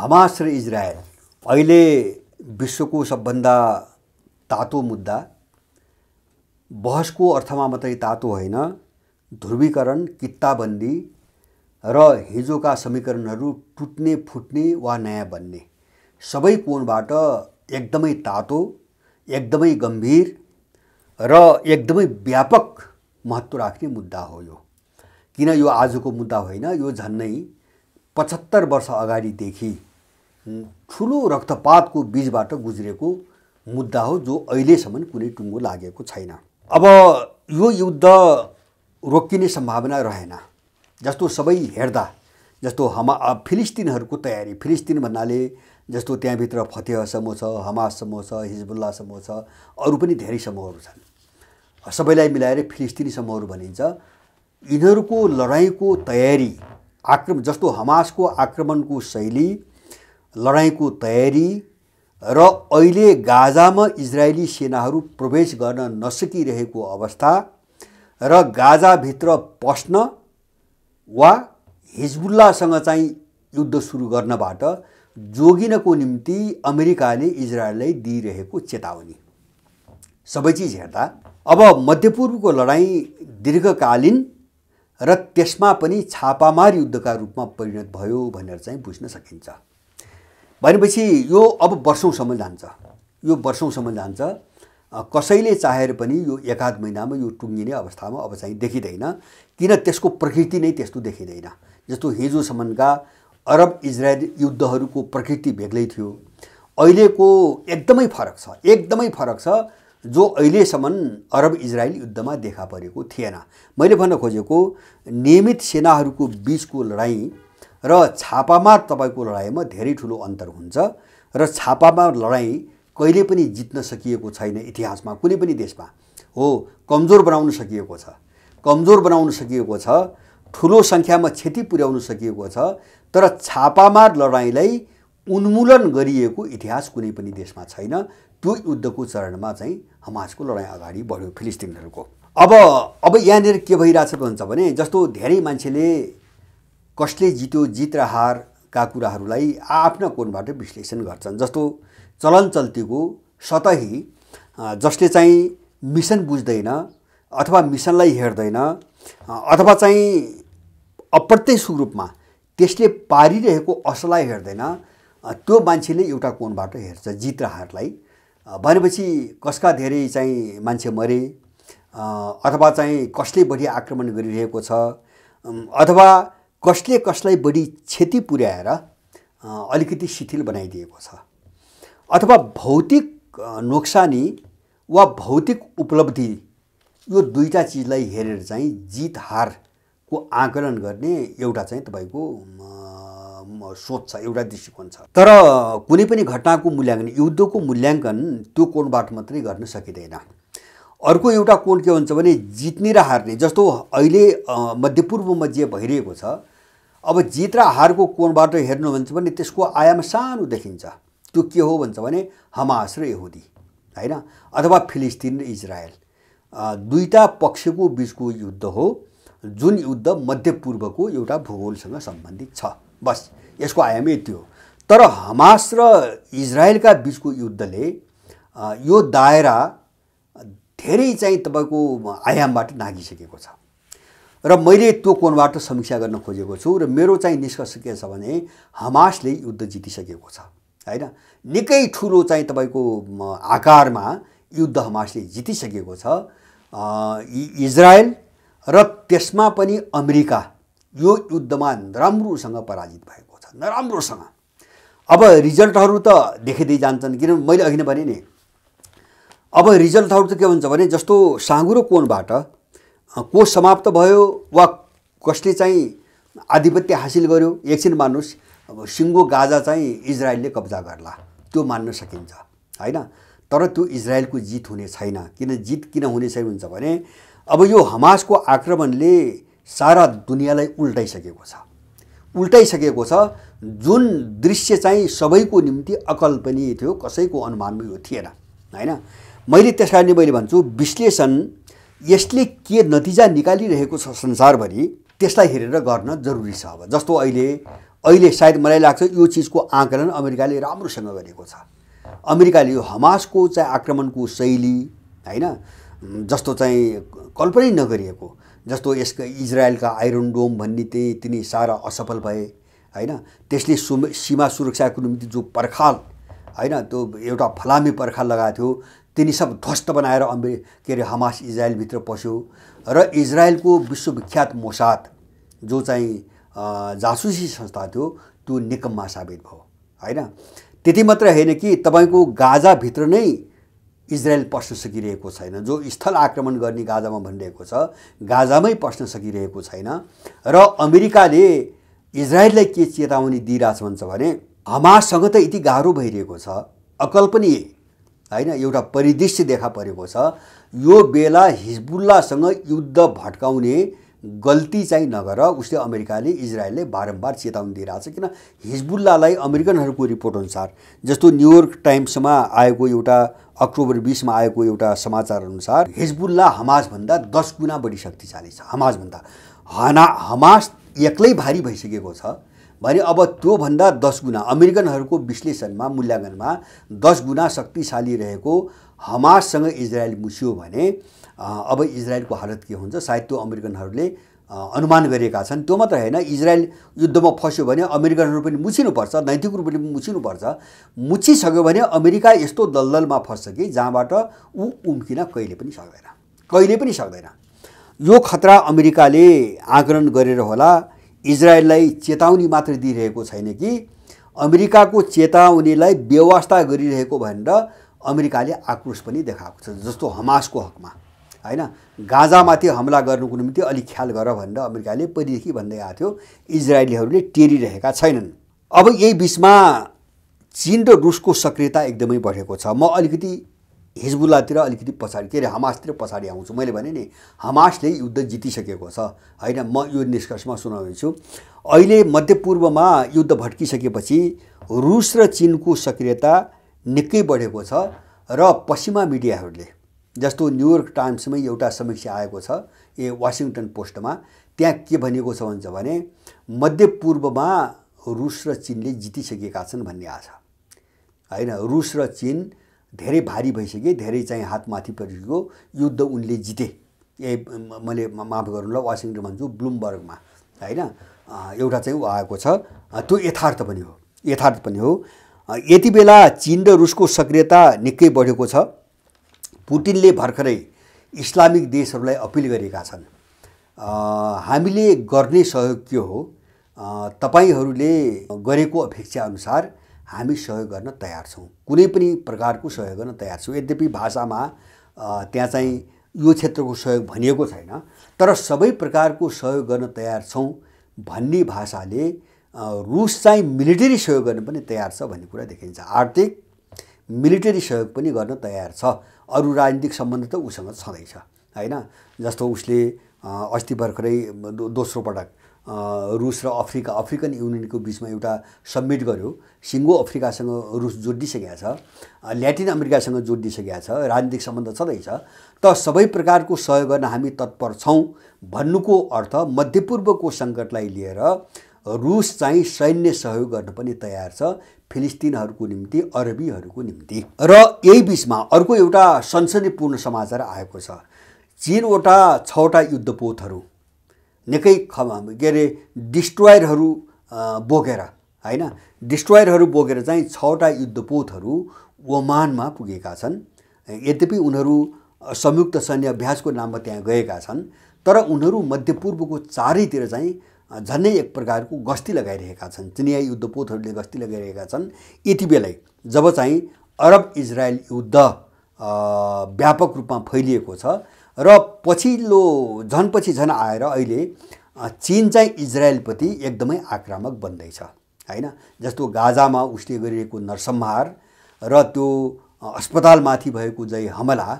Hamas र Israel अहिले विश्वको सबभन्दा तातो मुद्दा बहसको अर्थमा मात्रै तातो होइन ध्रुवीकरण कित्ताबन्दी र हिजोका समीकरणहरू टुट्ने फुट्ने वा नयाँ बन्ने सबै कोणबाट एकदमै तातो एकदमै गम्भीर र एकदमै व्यापक महत्त्व राख्ने मुद्दा हो यो किन यो आजको मुद्दा होइन यो झन्नै पचहत्तर वर्ष अगाडिदेखि ठुलो रक्तपातको बिचबाट गुज्रिएको मुद्दा हो जो अहिलेसम्म कुनै टुङ्गो लागेको छैन अब यो युद्ध रोकिने सम्भावना रहेन जस्तो सबै हेर्दा जस्तो हमा फिलिस्तिनहरूको तयारी फिलिस्तिन भन्नाले जस्तो त्यहाँभित्र फतेह समूह छ हमास समूह छ हिजबुल्ला समूह छ अरू पनि धेरै समूहहरू छन् सबैलाई मिलाएर फिलिस्तिनी समूहहरू भनिन्छ यिनीहरूको लडाइँको तयारी आक्रम जस्तो हमासको आक्रमणको शैली लडाइँको तयारी र अहिले गाजामा इजरायली सेनाहरू प्रवेश गर्न नसकिरहेको अवस्था र गाजाभित्र पस्न वा हिजबुल्लासँग चाहिँ युद्ध सुरु गर्नबाट जोगिनको निम्ति अमेरिकाले इजरायललाई दिइरहेको चेतावनी सबै चिज हेर्दा अब मध्यपूर्वको लडाइँ दीर्घकालीन र त्यसमा पनि छापामार युद्धका रूपमा परिणत भयो भनेर चाहिँ बुझ्न सकिन्छ भनेपछि यो अब वर्षौँसम्म जान्छ यो वर्षौँसम्म जान्छ कसैले चाहेर पनि यो एकाध महिनामा यो टुङ्गिने अवस्थामा अब चाहिँ देखिँदैन किन त्यसको प्रकृति नै त्यस्तो देखिँदैन जस्तो हिजोसम्मका अरब इजरायल युद्धहरूको प्रकृति बेग्लै थियो अहिलेको एकदमै फरक छ एकदमै फरक छ जो अहिलेसम्म अरब इजरायल युद्धमा देखा परेको थिएन मैले भन्न खोजेको नियमित सेनाहरूको बिचको लडाइँ र छापामार तपाईँको लडाइँमा धेरै ठुलो अन्तर हुन्छ र छापामा लडाइँ कहिले पनि जित्न सकिएको छैन इतिहासमा कुनै पनि देशमा हो कमजोर बनाउन सकिएको छ कमजोर बनाउन सकिएको छ ठुलो सङ्ख्यामा क्षति पुर्याउन सकिएको छ तर छापामा लडाइँलाई उन्मूलन गरिएको इतिहास कुनै पनि देशमा छैन त्यो युद्धको चरणमा चाहिँ हमासको लडाइँ अगाडि बढ्यो फिलिस्तिनहरूको अब अब यहाँनिर के भइरहेछ भन्छ भने जस्तो धेरै मान्छेले कसले जित्यो जित र हारका कुराहरूलाई आफ्ना कोणबाट विश्लेषण गर्छन् जस्तो चलन चल्तीको सतही जसले चाहिँ मिसन बुझ्दैन अथवा मिसनलाई हेर्दैन अथवा चाहिँ अप्रत्यक्ष रूपमा त्यसले पारिरहेको असरलाई हेर्दैन त्यो मान्छेले एउटा कोणबाट हेर्छ जित र हारलाई भनेपछि कसका धेरै चाहिँ मान्छे मरे अथवा चाहिँ कसले बढी आक्रमण गरिरहेको छ अथवा कसले कसलाई बढी क्षति पुर्याएर अलिकति शिथिल बनाइदिएको छ अथवा भौतिक नोक्सानी वा भौतिक उपलब्धि यो दुईवटा चिजलाई हेरेर चाहिँ जित हारको आकलन गर्ने एउटा चाहिँ तपाईँको सोच छ एउटा दृष्टिकोण छ तर कुनै पनि घटनाको मूल्याङ्कन युद्धको मूल्याङ्कन त्यो कोणबाट मात्रै गर्न सकिँदैन अर्को एउटा कोण के हुन्छ भने जित्ने र हार्ने जस्तो अहिले मध्यपूर्वमा जे भइरहेको छ अब जित र हारको कोणबाट हेर्नु भन्छ भने त्यसको आयाम सानो देखिन्छ त्यो के हो भन्छ भने हमास र यहुदी होइन अथवा फिलिस्तिन र इजरायल दुईवटा पक्षको बिचको युद्ध हो जुन युद्ध मध्यपूर्वको एउटा भूगोलसँग सम्बन्धित छ बस यसको आयामै त्यो तर हमास र इजरायलका बिचको युद्धले यो दायरा धेरै चाहिँ तपाईँको आयामबाट नागिसकेको छ र मैले त्यो कोणबाट समीक्षा गर्न खोजेको छु र मेरो चाहिँ निष्कर्ष के छ भने हमासले युद्ध जितिसकेको छ होइन निकै ठुलो चाहिँ तपाईँको आकारमा युद्ध हमासले जितिसकेको छ इजरायल र त्यसमा पनि अमेरिका यो युद्धमा नराम्रोसँग पराजित भएको छ नराम्रोसँग अब रिजल्टहरू त देखिँदै जान्छन् किनभने मैले अघि नै भने नि अब रिजल्टहरू त के हुन्छ भने जस्तो साँगुरो कोणबाट को समाप्त भयो वा कसले चाहिँ आधिपत्य हासिल गर्यो एकछिन मान्नुहोस् अब सिङ्गो गाजा चाहिँ इजरायलले कब्जा गर्ला त्यो मान्न सकिन्छ होइन तर त्यो इजरायलको जित हुने छैन किन जित किन हुने छैन हुन्छ भने अब यो हमासको आक्रमणले सारा दुनियाँलाई उल्टाइसकेको छ उल्टाइसकेको छ जुन दृश्य चाहिँ सबैको निम्ति अकल पनि थियो कसैको अनुमानमा यो थिएन होइन मैले त्यस कारणले मैले भन्छु विश्लेषण यसले के नतिजा निकालिरहेको छ संसारभरि त्यसलाई हेरेर गर्न जरुरी छ अब जस्तो अहिले अहिले सायद मलाई लाग्छ यो चिजको आकलन अमेरिकाले राम्रोसँग गरेको छ अमेरिकाले यो हमासको चाहिँ आक्रमणको शैली होइन जस्तो चाहिँ कल्पनै नगरिएको जस्तो यसको इजरायलका आइरन डोम भन्ने त्यही तिनी सारा असफल भए होइन त्यसले सु सीमा सुरक्षाको निम्ति जो पर्खाल होइन त्यो एउटा फलामी पर्खाल लगाएको थियो तिनी सब ध्वस्त बनाएर अमे के अरे हमास इजरायलभित्र पस्यो र इजरायलको विश्वविख्यात मोसाद जो चाहिँ जासुसी संस्था थियो त्यो निकम्मा साबित भयो होइन त्यति मात्र होइन कि तपाईँको गाजाभित्र नै इजरायल पस्न सकिरहेको छैन जो स्थल आक्रमण गर्ने गाजामा भनिरहेको छ गाजामै पस्न सकिरहेको छैन र अमेरिकाले इजरायललाई के चेतावनी दिइरहेछ भन्छ भने हमाससँग त यति गाह्रो भइरहेको छ अकल्पनीय होइन एउटा परिदृश्य देखा परेको छ यो बेला हिजबुल्लासँग युद्ध भट्काउने गल्ती चाहिँ नगर उसले अमेरिकाले इजरायलले बारम्बार चेतावनी दिइरहेको छ किन हिजबुल्लालाई अमेरिकनहरूको रिपोर्ट अनुसार जस्तो न्युयोर्क टाइम्समा आएको एउटा अक्टोबर बिसमा आएको एउटा समाचार अनुसार हिजबुल्ला हमाजभन्दा दस गुणा बढी शक्तिशाली छ हमाजभन्दा हना हमास एक्लै भारी भइसकेको छ भने अब त्योभन्दा दस गुणा अमेरिकनहरूको विश्लेषणमा मूल्याङ्कनमा दस गुणा शक्तिशाली रहेको हमाससँग इजरायल मुस्यो भने अब इजरायलको हालत के हुन्छ सायद त्यो अमेरिकनहरूले अनुमान गरेका छन् त्यो मात्र होइन इजरायल युद्धमा फस्यो भने अमेरिकनहरू पनि मुछिनुपर्छ नैतिक रूपले पनि मुछिनुपर्छ मुछिसक्यो भने अमेरिका यस्तो दलदलमा फस्छ कि जहाँबाट ऊ उम्किन कहिले पनि सक्दैन कहिले पनि सक्दैन यो खतरा अमेरिकाले आकलन गरेर होला इजरायललाई चेतावनी मात्र दिइरहेको छैन कि अमेरिकाको चेतावनीलाई व्यवस्था गरिरहेको भनेर अमेरिकाले आक्रोश पनि देखाएको छ जस्तो हमासको हकमा होइन गाजामाथि हमला गर्नुको निम्ति अलिक ख्याल गर भनेर अमेरिकाले पहिलेदेखि भन्दै आएको थियो इजरायलीहरूले टेरिरहेका छैनन् अब यही बिचमा चिन र रुसको सक्रियता एकदमै बढेको छ म अलिकति हिजबुल्लातिर अलिकति पछाडि के अरे हमासतिर पछाडि आउँछु मैले भने नि हमासले युद्ध जितिसकेको छ होइन म यो निष्कर्षमा सुनाउँदैछु अहिले मध्यपूर्वमा युद्ध भट्किसकेपछि रुस र चिनको सक्रियता निकै बढेको छ र पश्चिमा मिडियाहरूले जस्तो न्युयोर्क टाइम्समै एउटा समीक्षा आएको छ ए वासिङटन पोस्टमा त्यहाँ के भनिएको छ भन्छ भने मध्यपूर्वमा रुस र चिनले जितिसकेका छन् भन्ने आशा होइन रुस र चिन धेरै भारी भइसके धेरै चाहिँ हातमाथि परिसक्यो युद्ध उनले जिते ए मैले माफ ल वासिङटन भन्छु ब्लुमबर्गमा होइन एउटा चाहिँ ऊ आएको छ त्यो यथार्थ पनि हो यथार्थ पनि हो यति बेला चिन र रुसको सक्रियता निकै बढेको छ पुटिनले भर्खरै इस्लामिक देशहरूलाई अपिल गरेका छन् हामीले गर्ने सहयोग के हो तपाईँहरूले गरेको अपेक्षाअनुसार हामी सहयोग गर्न तयार छौँ कुनै पनि प्रकारको सहयोग गर्न तयार छौँ यद्यपि भाषामा त्यहाँ चाहिँ यो क्षेत्रको सहयोग भनिएको छैन तर सबै प्रकारको सहयोग गर्न तयार छौँ भन्ने भाषाले रुस चाहिँ मिलिटरी सहयोग गर्न पनि तयार छ भन्ने कुरा देखिन्छ आर्थिक मिलिटरी सहयोग पनि गर्न तयार छ अरू राजनीतिक सम्बन्ध त उसँग छँदैछ होइन जस्तो उसले अस्ति भर्खरै दोस्रो पटक रुस र अफ्रिका अफ्रिकन युनियनको बिचमा एउटा सब्मिट गर्यो सिङ्गो अफ्रिकासँग रुस जोडिसकेका छ ल्याटिन अमेरिकासँग जोडिसकेका छ राजनीतिक सम्बन्ध छँदैछ त सबै प्रकारको सहयोग गर्न हामी तत्पर छौँ भन्नुको अर्थ मध्यपूर्वको सङ्कटलाई लिएर रुस चाहिँ सैन्य सहयोग गर्न पनि तयार छ फिलिस्तिनहरूको निम्ति अरबीहरूको निम्ति र यही बिचमा अर्को एउटा सनसनीपूर्ण समाचार आएको छ चिनवटा छवटा युद्धपोतहरू निकै ख के अरे डिस्ट्रोयरहरू बोकेर होइन डिस्ट्रोयरहरू बोकेर चाहिँ छवटा युद्धपोतहरू ओमानमा पुगेका छन् यद्यपि उनीहरू संयुक्त सैन्य अभ्यासको नाममा त्यहाँ गएका छन् तर उनीहरू मध्यपूर्वको चारैतिर चाहिँ झन्नै एक प्रकारको गस्ती लगाइरहेका छन् चिनिया युद्धपोतहरूले गस्ती लगाइरहेका छन् यति बेलै जब चाहिँ अरब इजरायल युद्ध व्यापक रूपमा फैलिएको छ र पछिल्लो झन् पछि झन् आएर अहिले चिन चाहिँ इजरायलप्रति एकदमै आक्रामक बन्दैछ होइन जस्तो गाजामा उसले गरिएको नरसंहार र त्यो अस्पतालमाथि भएको जै हमला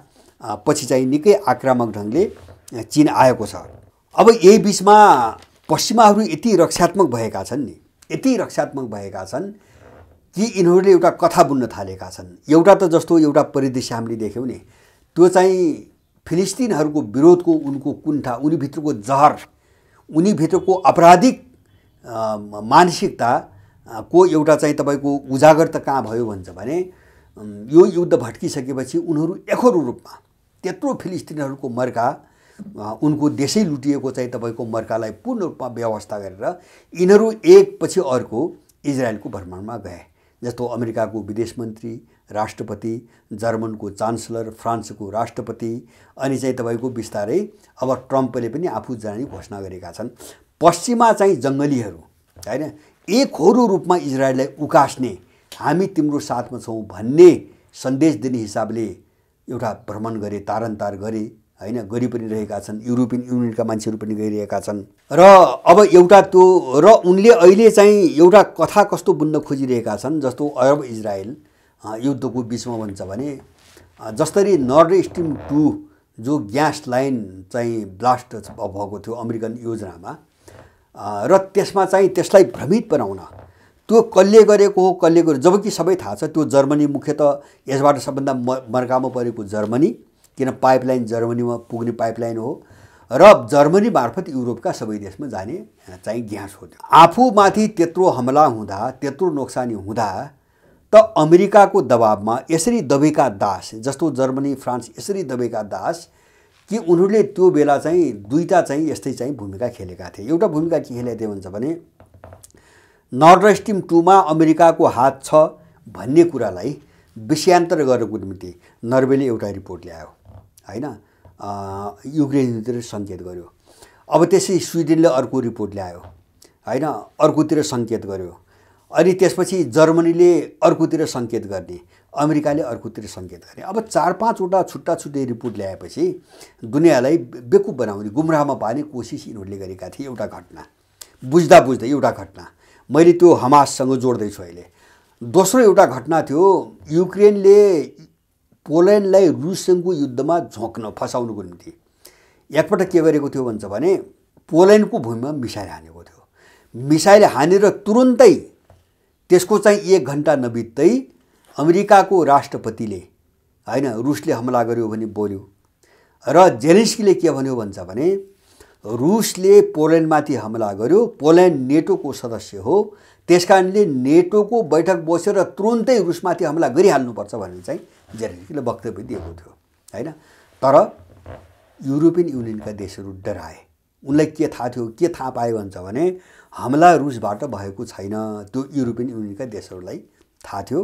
पछि चाहिँ निकै आक्रामक ढङ्गले चिन आएको छ अब यही बिचमा पश्चिमाहरू यति रक्षात्मक भएका छन् नि यति रक्षात्मक भएका छन् कि यिनीहरूले एउटा कथा बुन्न थालेका छन् एउटा त जस्तो एउटा परिदृश्य हामीले देख्यौँ नि त्यो चाहिँ फिलिस्तिनहरूको विरोधको उनको कुण्ठा उनीभित्रको जहर उनीभित्रको आपराधिक मानसिकता को एउटा चाहिँ तपाईँको उजागर त कहाँ भयो भन्छ भने यो युद्ध भट्किसकेपछि उनीहरू एखरो रूपमा त्यत्रो फिलिस्तिनहरूको मर्का उनको देशै लुटिएको चाहिँ तपाईँको मर्कालाई पूर्ण रूपमा व्यवस्था गरेर यिनीहरू एकपछि अर्को इजरायलको भ्रमणमा गए जस्तो अमेरिकाको विदेश मन्त्री राष्ट्रपति जर्मनको चान्सलर फ्रान्सको राष्ट्रपति अनि चाहिँ तपाईँको बिस्तारै अब ट्रम्पले पनि आफू जाने घोषणा गरेका छन् पश्चिममा चाहिँ जङ्गलीहरू होइन एकहोरो रूपमा इजरायललाई उकास्ने हामी तिम्रो साथमा छौँ भन्ने सन्देश दिने हिसाबले एउटा भ्रमण गरे तारन्तार गरे होइन गरि पनि रहेका छन् युरोपियन युनियनका मान्छेहरू पनि गइरहेका छन् र अब एउटा त्यो र उनले अहिले चाहिँ एउटा कथा कस्तो बुन्न खोजिरहेका छन् जस्तो अरब इजरायल युद्धको बिचमा भन्छ भने जसरी नर्ड स्टिम टू जो ग्यास लाइन चाहिँ ब्लास्ट भएको थियो अमेरिकन योजनामा र त्यसमा चाहिँ त्यसलाई भ्रमित बनाउन त्यो कसले गरेको हो कसले गरेको जबकि सबै थाहा छ त्यो जर्मनी मुख्यत यसबाट सबभन्दा म मर्कामा परेको जर्मनी किन पाइपलाइन जर्मनीमा पुग्ने पाइपलाइन हो र जर्मनी मार्फत युरोपका सबै देशमा जाने चाहिँ ग्यास हो आफूमाथि त्यत्रो हमला हुँदा त्यत्रो नोक्सानी हुँदा त अमेरिकाको दबाबमा यसरी दबेका दास जस्तो जर्मनी फ्रान्स यसरी दबेका दास कि उनीहरूले त्यो बेला चाहिँ दुईवटा चाहिँ यस्तै चाहिँ भूमिका खेलेका थिए एउटा भूमिका के खेलेको हुन्छ भने नर्ड स्टिम टूमा अमेरिकाको हात छ भन्ने कुरालाई विषयान्तर गरेको निम्ति नर्वेले एउटा रिपोर्ट ल्यायो होइन युक्रेनतिर सङ्केत गर्यो अब त्यसै स्विडेनले अर्को रिपोर्ट ल्यायो होइन अर्कोतिर सङ्केत गर्यो अनि त्यसपछि जर्मनीले अर्कोतिर सङ्केत गर्ने अमेरिकाले अर्कोतिर सङ्केत गर्ने अब चार पाँचवटा छुट्टा छुट्टै रिपोर्ट ल्याएपछि दुनियाँलाई बेकुप बनाउने गुमराहमा पार्ने कोसिस यिनीहरूले गरेका थिए एउटा घटना बुझ्दा बुझ्दै एउटा घटना मैले त्यो हमाससँग जोड्दैछु अहिले दोस्रो एउटा घटना थियो युक्रेनले पोल्यान्डलाई रुससँगको युद्धमा झोक्न फसाउनुको निम्ति एकपटक के गरेको थियो भन्छ भने पोल्यान्डको भूमिमा मिसाइल हानेको थियो मिसाइल हानेर तुरुन्तै त्यसको चाहिँ एक घन्टा नबित्दै अमेरिकाको राष्ट्रपतिले होइन रुसले हमला गर्यो भने बोल्यो र जेलेन्स्कीले के भन्यो भन्छ भने रुसले पोल्यान्डमाथि हमला गर्यो पोल्यान्ड नेटोको सदस्य हो त्यस कारणले नेटोको बैठक बसेर तुरुन्तै रुसमाथि हमला गरिहाल्नुपर्छ भनेर चाहिँ जेलेन्स्कीले वक्तव्य दिएको थियो होइन तर युरोपियन युनियनका देशहरू डराए उनलाई के थाहा थियो के थाहा पायो भन्छ भने हमला रुसबाट भएको छैन त्यो युरोपियन युनियनका देशहरूलाई थाहा थियो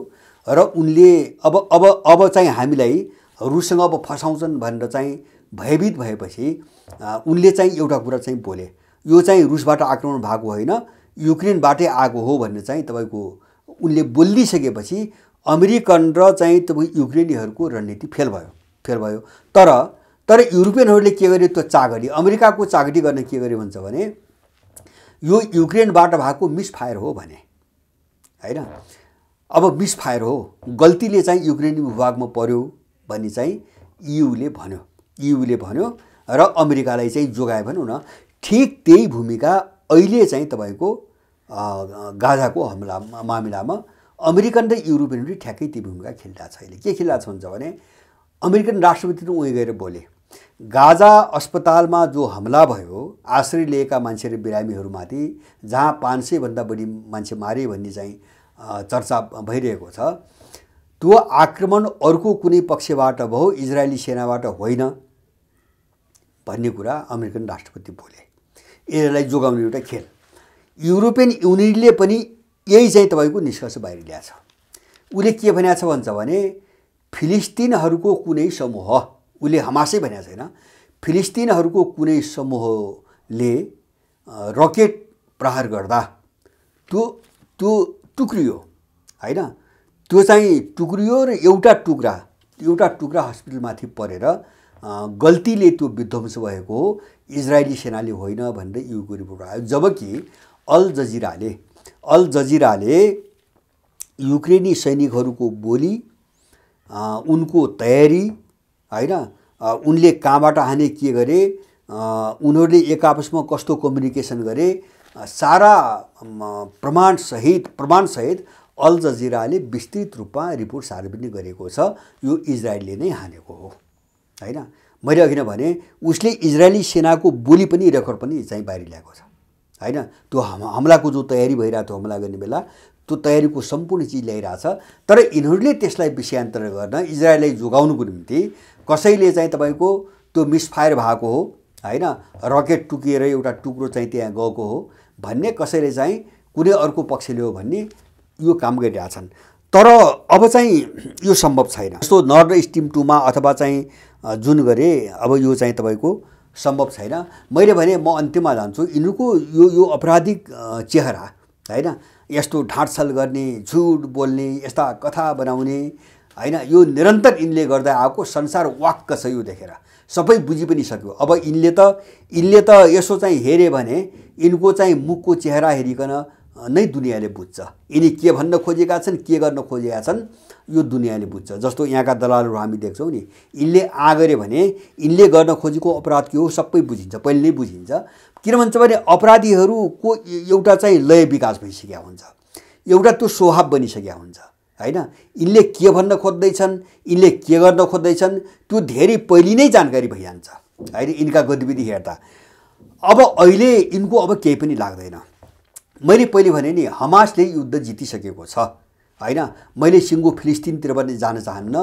र उनले अब अब अब चाहिँ हामीलाई रुससँग अब फसाउँछन् भनेर चाहिँ भयभीत भएपछि उनले चाहिँ एउटा कुरा चाहिँ बोले यो चाहिँ रुसबाट आक्रमण भएको होइन युक्रेनबाटै आएको हो भन्ने चाहिँ तपाईँको उनले बोलिसकेपछि अमेरिकन र चाहिँ तपाईँ युक्रेनीहरूको रणनीति फेल भयो फेल भयो तर तर युरोपियनहरूले के गर्यो त्यो चागडी अमेरिकाको चागडी गर्न के गर्यो भन्छ भने यो युक्रेनबाट भएको मिसफायर हो भने होइन अब मिसफायर हो गल्तीले चाहिँ युक्रेनी भूभागमा पर्यो भन्ने चाहिँ युले e भन्यो युले e भन्यो र अमेरिकालाई चाहिँ जोगायो भनौँ न ठिक त्यही भूमिका अहिले चाहिँ तपाईँको गाजाको हमला मामिलामा अमेरिकन र युरोपियनहरू ठ्याक्कै त्यो भूमिका खेलिरहेको छ अहिले के खेलिरहेको छ भन्छ भने अमेरिकन राष्ट्रपति उहीँ गएर बोले गाजा अस्पतालमा जो हमला भयो आश्रय लिएका मान्छे र बिरामीहरूमाथि जहाँ पाँच सयभन्दा बढी मान्छे मारे भन्ने चाहिँ चर्चा भइरहेको छ त्यो आक्रमण अर्को कुनै पक्षबाट भयो इजरायली सेनाबाट होइन भन्ने कुरा अमेरिकन राष्ट्रपति बोले यसलाई जोगाउने एउटा खेल युरोपियन युनियनले पनि यही चाहिँ तपाईँको निष्कर्ष बाहिर ल्याएको छ उसले के भनेको छ भन्छ भने फिलिस्तिनहरूको कुनै समूह उसले हमासै भनेको छैन फिलिस्तिनहरूको कुनै समूहले रकेट प्रहार गर्दा त्यो त्यो टुक्रियो होइन त्यो चाहिँ टुक्रियो र एउटा टुक्रा एउटा टुक्रा हस्पिटलमाथि परेर गल्तीले त्यो विध्वंस भएको हो इजरायली सेनाले होइन भनेर युको रिपोर्ट आयो जबकि अल जजिराले अल जजिराले युक्रेनी सैनिकहरूको बोली उनको तयारी होइन उनले कहाँबाट हाने के गरे उनीहरूले एक आपसमा कस्तो कम्युनिकेसन गरे सारा प्रमाणसहित प्रमाणसहित अल जजिराले विस्तृत रूपमा रिपोर्ट सार्वजनिक गरेको छ यो इजरायलले नै हानेको हो होइन मैले अघि नै भने उसले इजरायली सेनाको बोली पनि रेकर्ड पनि चाहिँ बाहिर ल्याएको छ होइन त्यो हमलाको जो तयारी भइरहेको थियो हमला गर्ने बेला त्यो तयारीको सम्पूर्ण चिज ल्याइरहेछ तर यिनीहरूले त्यसलाई विषयान्तरण गर्न इजरायललाई जोगाउनुको निम्ति कसैले चाहिँ तपाईँको त्यो मिसफायर भएको हो होइन रकेट टुकिएर एउटा टुक्रो चाहिँ त्यहाँ गएको हो भन्ने कसैले चाहिँ कुनै अर्को पक्षले हो भन्ने यो काम गरिरहेका छन् तर अब चाहिँ यो सम्भव छैन जस्तो नर्थ स्टिम टूमा अथवा चाहिँ जुन गरे अब यो चाहिँ तपाईँको सम्भव छैन मैले भने म अन्त्यमा जान्छु यिनीहरूको यो यो अपराधिक चेहरा होइन यस्तो ढाँटछल गर्ने झुट बोल्ने यस्ता कथा बनाउने होइन यो निरन्तर यिनले गर्दा आएको संसार वाक्क छ यो देखेर सबै बुझि पनि सक्यो अब यिनले त यिनले त यसो चाहिँ हेऱ्यो भने यिनको चाहिँ मुखको चेहरा हेरिकन नै दुनियाँले बुझ्छ यिनी के भन्न खोजेका छन् के गर्न खोजेका छन् यो दुनियाँले बुझ्छ जस्तो यहाँका दलालहरू हामी देख्छौँ नि यिनले आगऱ्यो भने यिनले गर्न खोजेको अपराध के हो सबै बुझिन्छ पहिले नै बुझिन्छ किन भन्छ भने अपराधीहरूको एउटा चाहिँ लय विकास भइसकेका हुन्छ एउटा त्यो स्वभाव बनिसकेका हुन्छ होइन यिनले के भन्न खोज्दैछन् यिनले के गर्न खोज्दैछन् त्यो धेरै पहिले नै जानकारी भइहाल्छ होइन यिनका गतिविधि हेर्दा अब अहिले यिनको अब केही पनि लाग्दैन मैले पहिले भने नि हमासले युद्ध जितिसकेको छ होइन मैले सिङ्गो फिलिस्तिनतिर पनि जान चाहन्न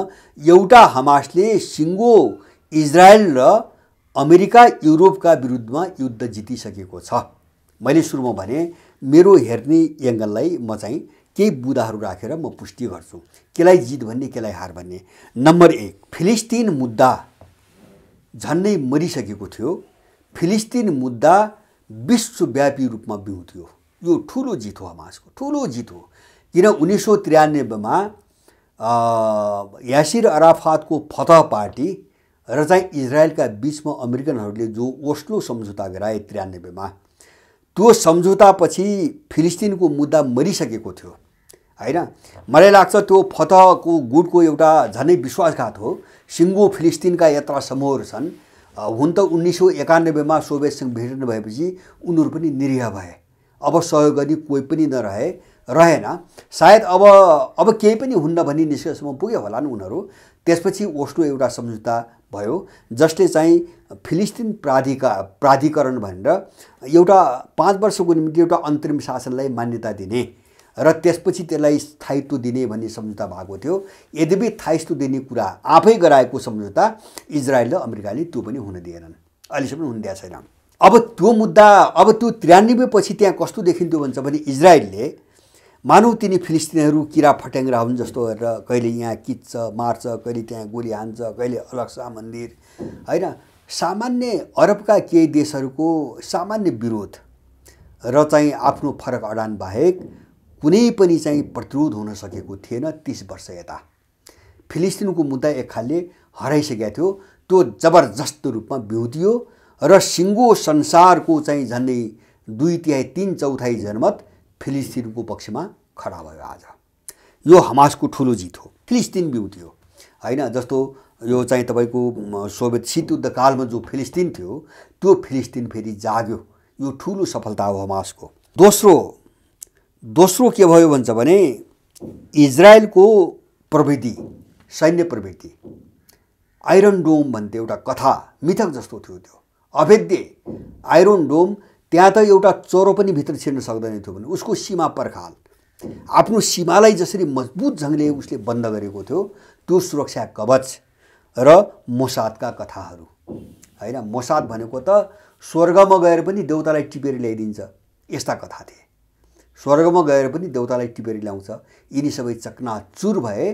एउटा हमासले सिङ्गो इजरायल र अमेरिका युरोपका विरुद्धमा युद्ध जितिसकेको छ मैले सुरुमा भने मेरो हेर्ने एङ्गललाई म चाहिँ केही बुदाहरू राखेर म पुष्टि गर्छु केलाई जित भन्ने केलाई हार भन्ने नम्बर एक फिलिस्तिन मुद्दा झन्नै मरिसकेको थियो फिलिस्तिन मुद्दा विश्वव्यापी रूपमा बिउ थियो यो ठुलो जित हो हमासको ठुलो जित हो किन उन्नाइस सौ त्रियानब्बेमा यासिर अराफातको फतह पार्टी र चाहिँ इजरायलका बिचमा अमेरिकनहरूले जो ओस्लो सम्झौता गराए त्रियानब्बेमा त्यो सम्झौतापछि फिलिस्तिनको मुद्दा मरिसकेको थियो होइन मलाई लाग्छ त्यो फतहको गुटको एउटा झनै विश्वासघात हो सिङ्गो फिलिस्तिनका यात्रा समूहहरू छन् हुन त उन्नाइस सौ एकानब्बेमा सोभियत सङ्घ भेट्नु भएपछि उनीहरू पनि निरीह भए अब सहयोग गर्ने कोही पनि नरहे रहेन सायद अब अब केही पनि हुन्न भन्ने निष्कर्षमा पुग्यो होला नि उनीहरू त्यसपछि ओस्टो एउटा सम्झौता भयो जसले चाहिँ फिलिस्तिन प्राधिका प्राधिकरण भनेर एउटा पाँच वर्षको निम्ति एउटा अन्तरिम शासनलाई मान्यता दिने र त्यसपछि त्यसलाई स्थायित्व दिने भन्ने सम्झौता भएको थियो यद्यपि स्थायित्व दिने कुरा आफै गराएको सम्झौता इजरायल र अमेरिकाले त्यो पनि हुन दिएनन् अहिलेसम्म हुन दिएको छैन अब त्यो मुद्दा अब त्यो त्रियानब्बे पछि त्यहाँ कस्तो देखिन्थ्यो भन्छ भने इजरायलले मानौ तिनी फिलिस्तिनीहरू किरा फट्याङ्ग्रा हुन् जस्तो गरेर कहिले यहाँ किच्छ मार्छ कहिले त्यहाँ गोली हान्छ कहिले अलक्सा मन्दिर होइन सामान्य अरबका केही देशहरूको सामान्य विरोध र चाहिँ आफ्नो फरक अडान बाहेक कुनै पनि चाहिँ प्रतिरोध हुन सकेको थिएन तिस वर्ष यता फिलिस्तिनको मुद्दा एक खालले हराइसकेको थियो त्यो जबरजस्त रूपमा बिउतियो र सिङ्गो संसारको चाहिँ झन्डै दुई तिहाई तिन चौथाइ जनमत फिलिस्तिनको पक्षमा खडा भयो आज यो हमासको ठुलो जित हो फिलिस्तिन बिउतियो होइन जस्तो यो चाहिँ तपाईँको सोभियत शीत युद्धकालमा जो फिलिस्तिन थियो त्यो फिलिस्तिन फेरि जाग्यो यो ठुलो सफलता हो हमासको दोस्रो दोस्रो के भयो भन्छ भने इजरायलको प्रविधि सैन्य प्रविधि आइरन डोम भन्थ्यो एउटा कथा मिथक जस्तो थियो त्यो अभेद्य आइरन डोम त्यहाँ त एउटा चोरो पनि भित्र छिर्न सक्दैन थियो भने उसको सीमा पर्खाल आफ्नो सीमालाई जसरी मजबुत ढङ्गले उसले बन्द गरेको थियो त्यो सुरक्षा कवच र मोसादका कथाहरू होइन मोसाद भनेको त स्वर्गमा गएर पनि देउतालाई टिपेर ल्याइदिन्छ यस्ता कथा थिए स्वर्गमा गएर पनि देउतालाई टिपेर ल्याउँछ यिनी सबै चकनाचुर भए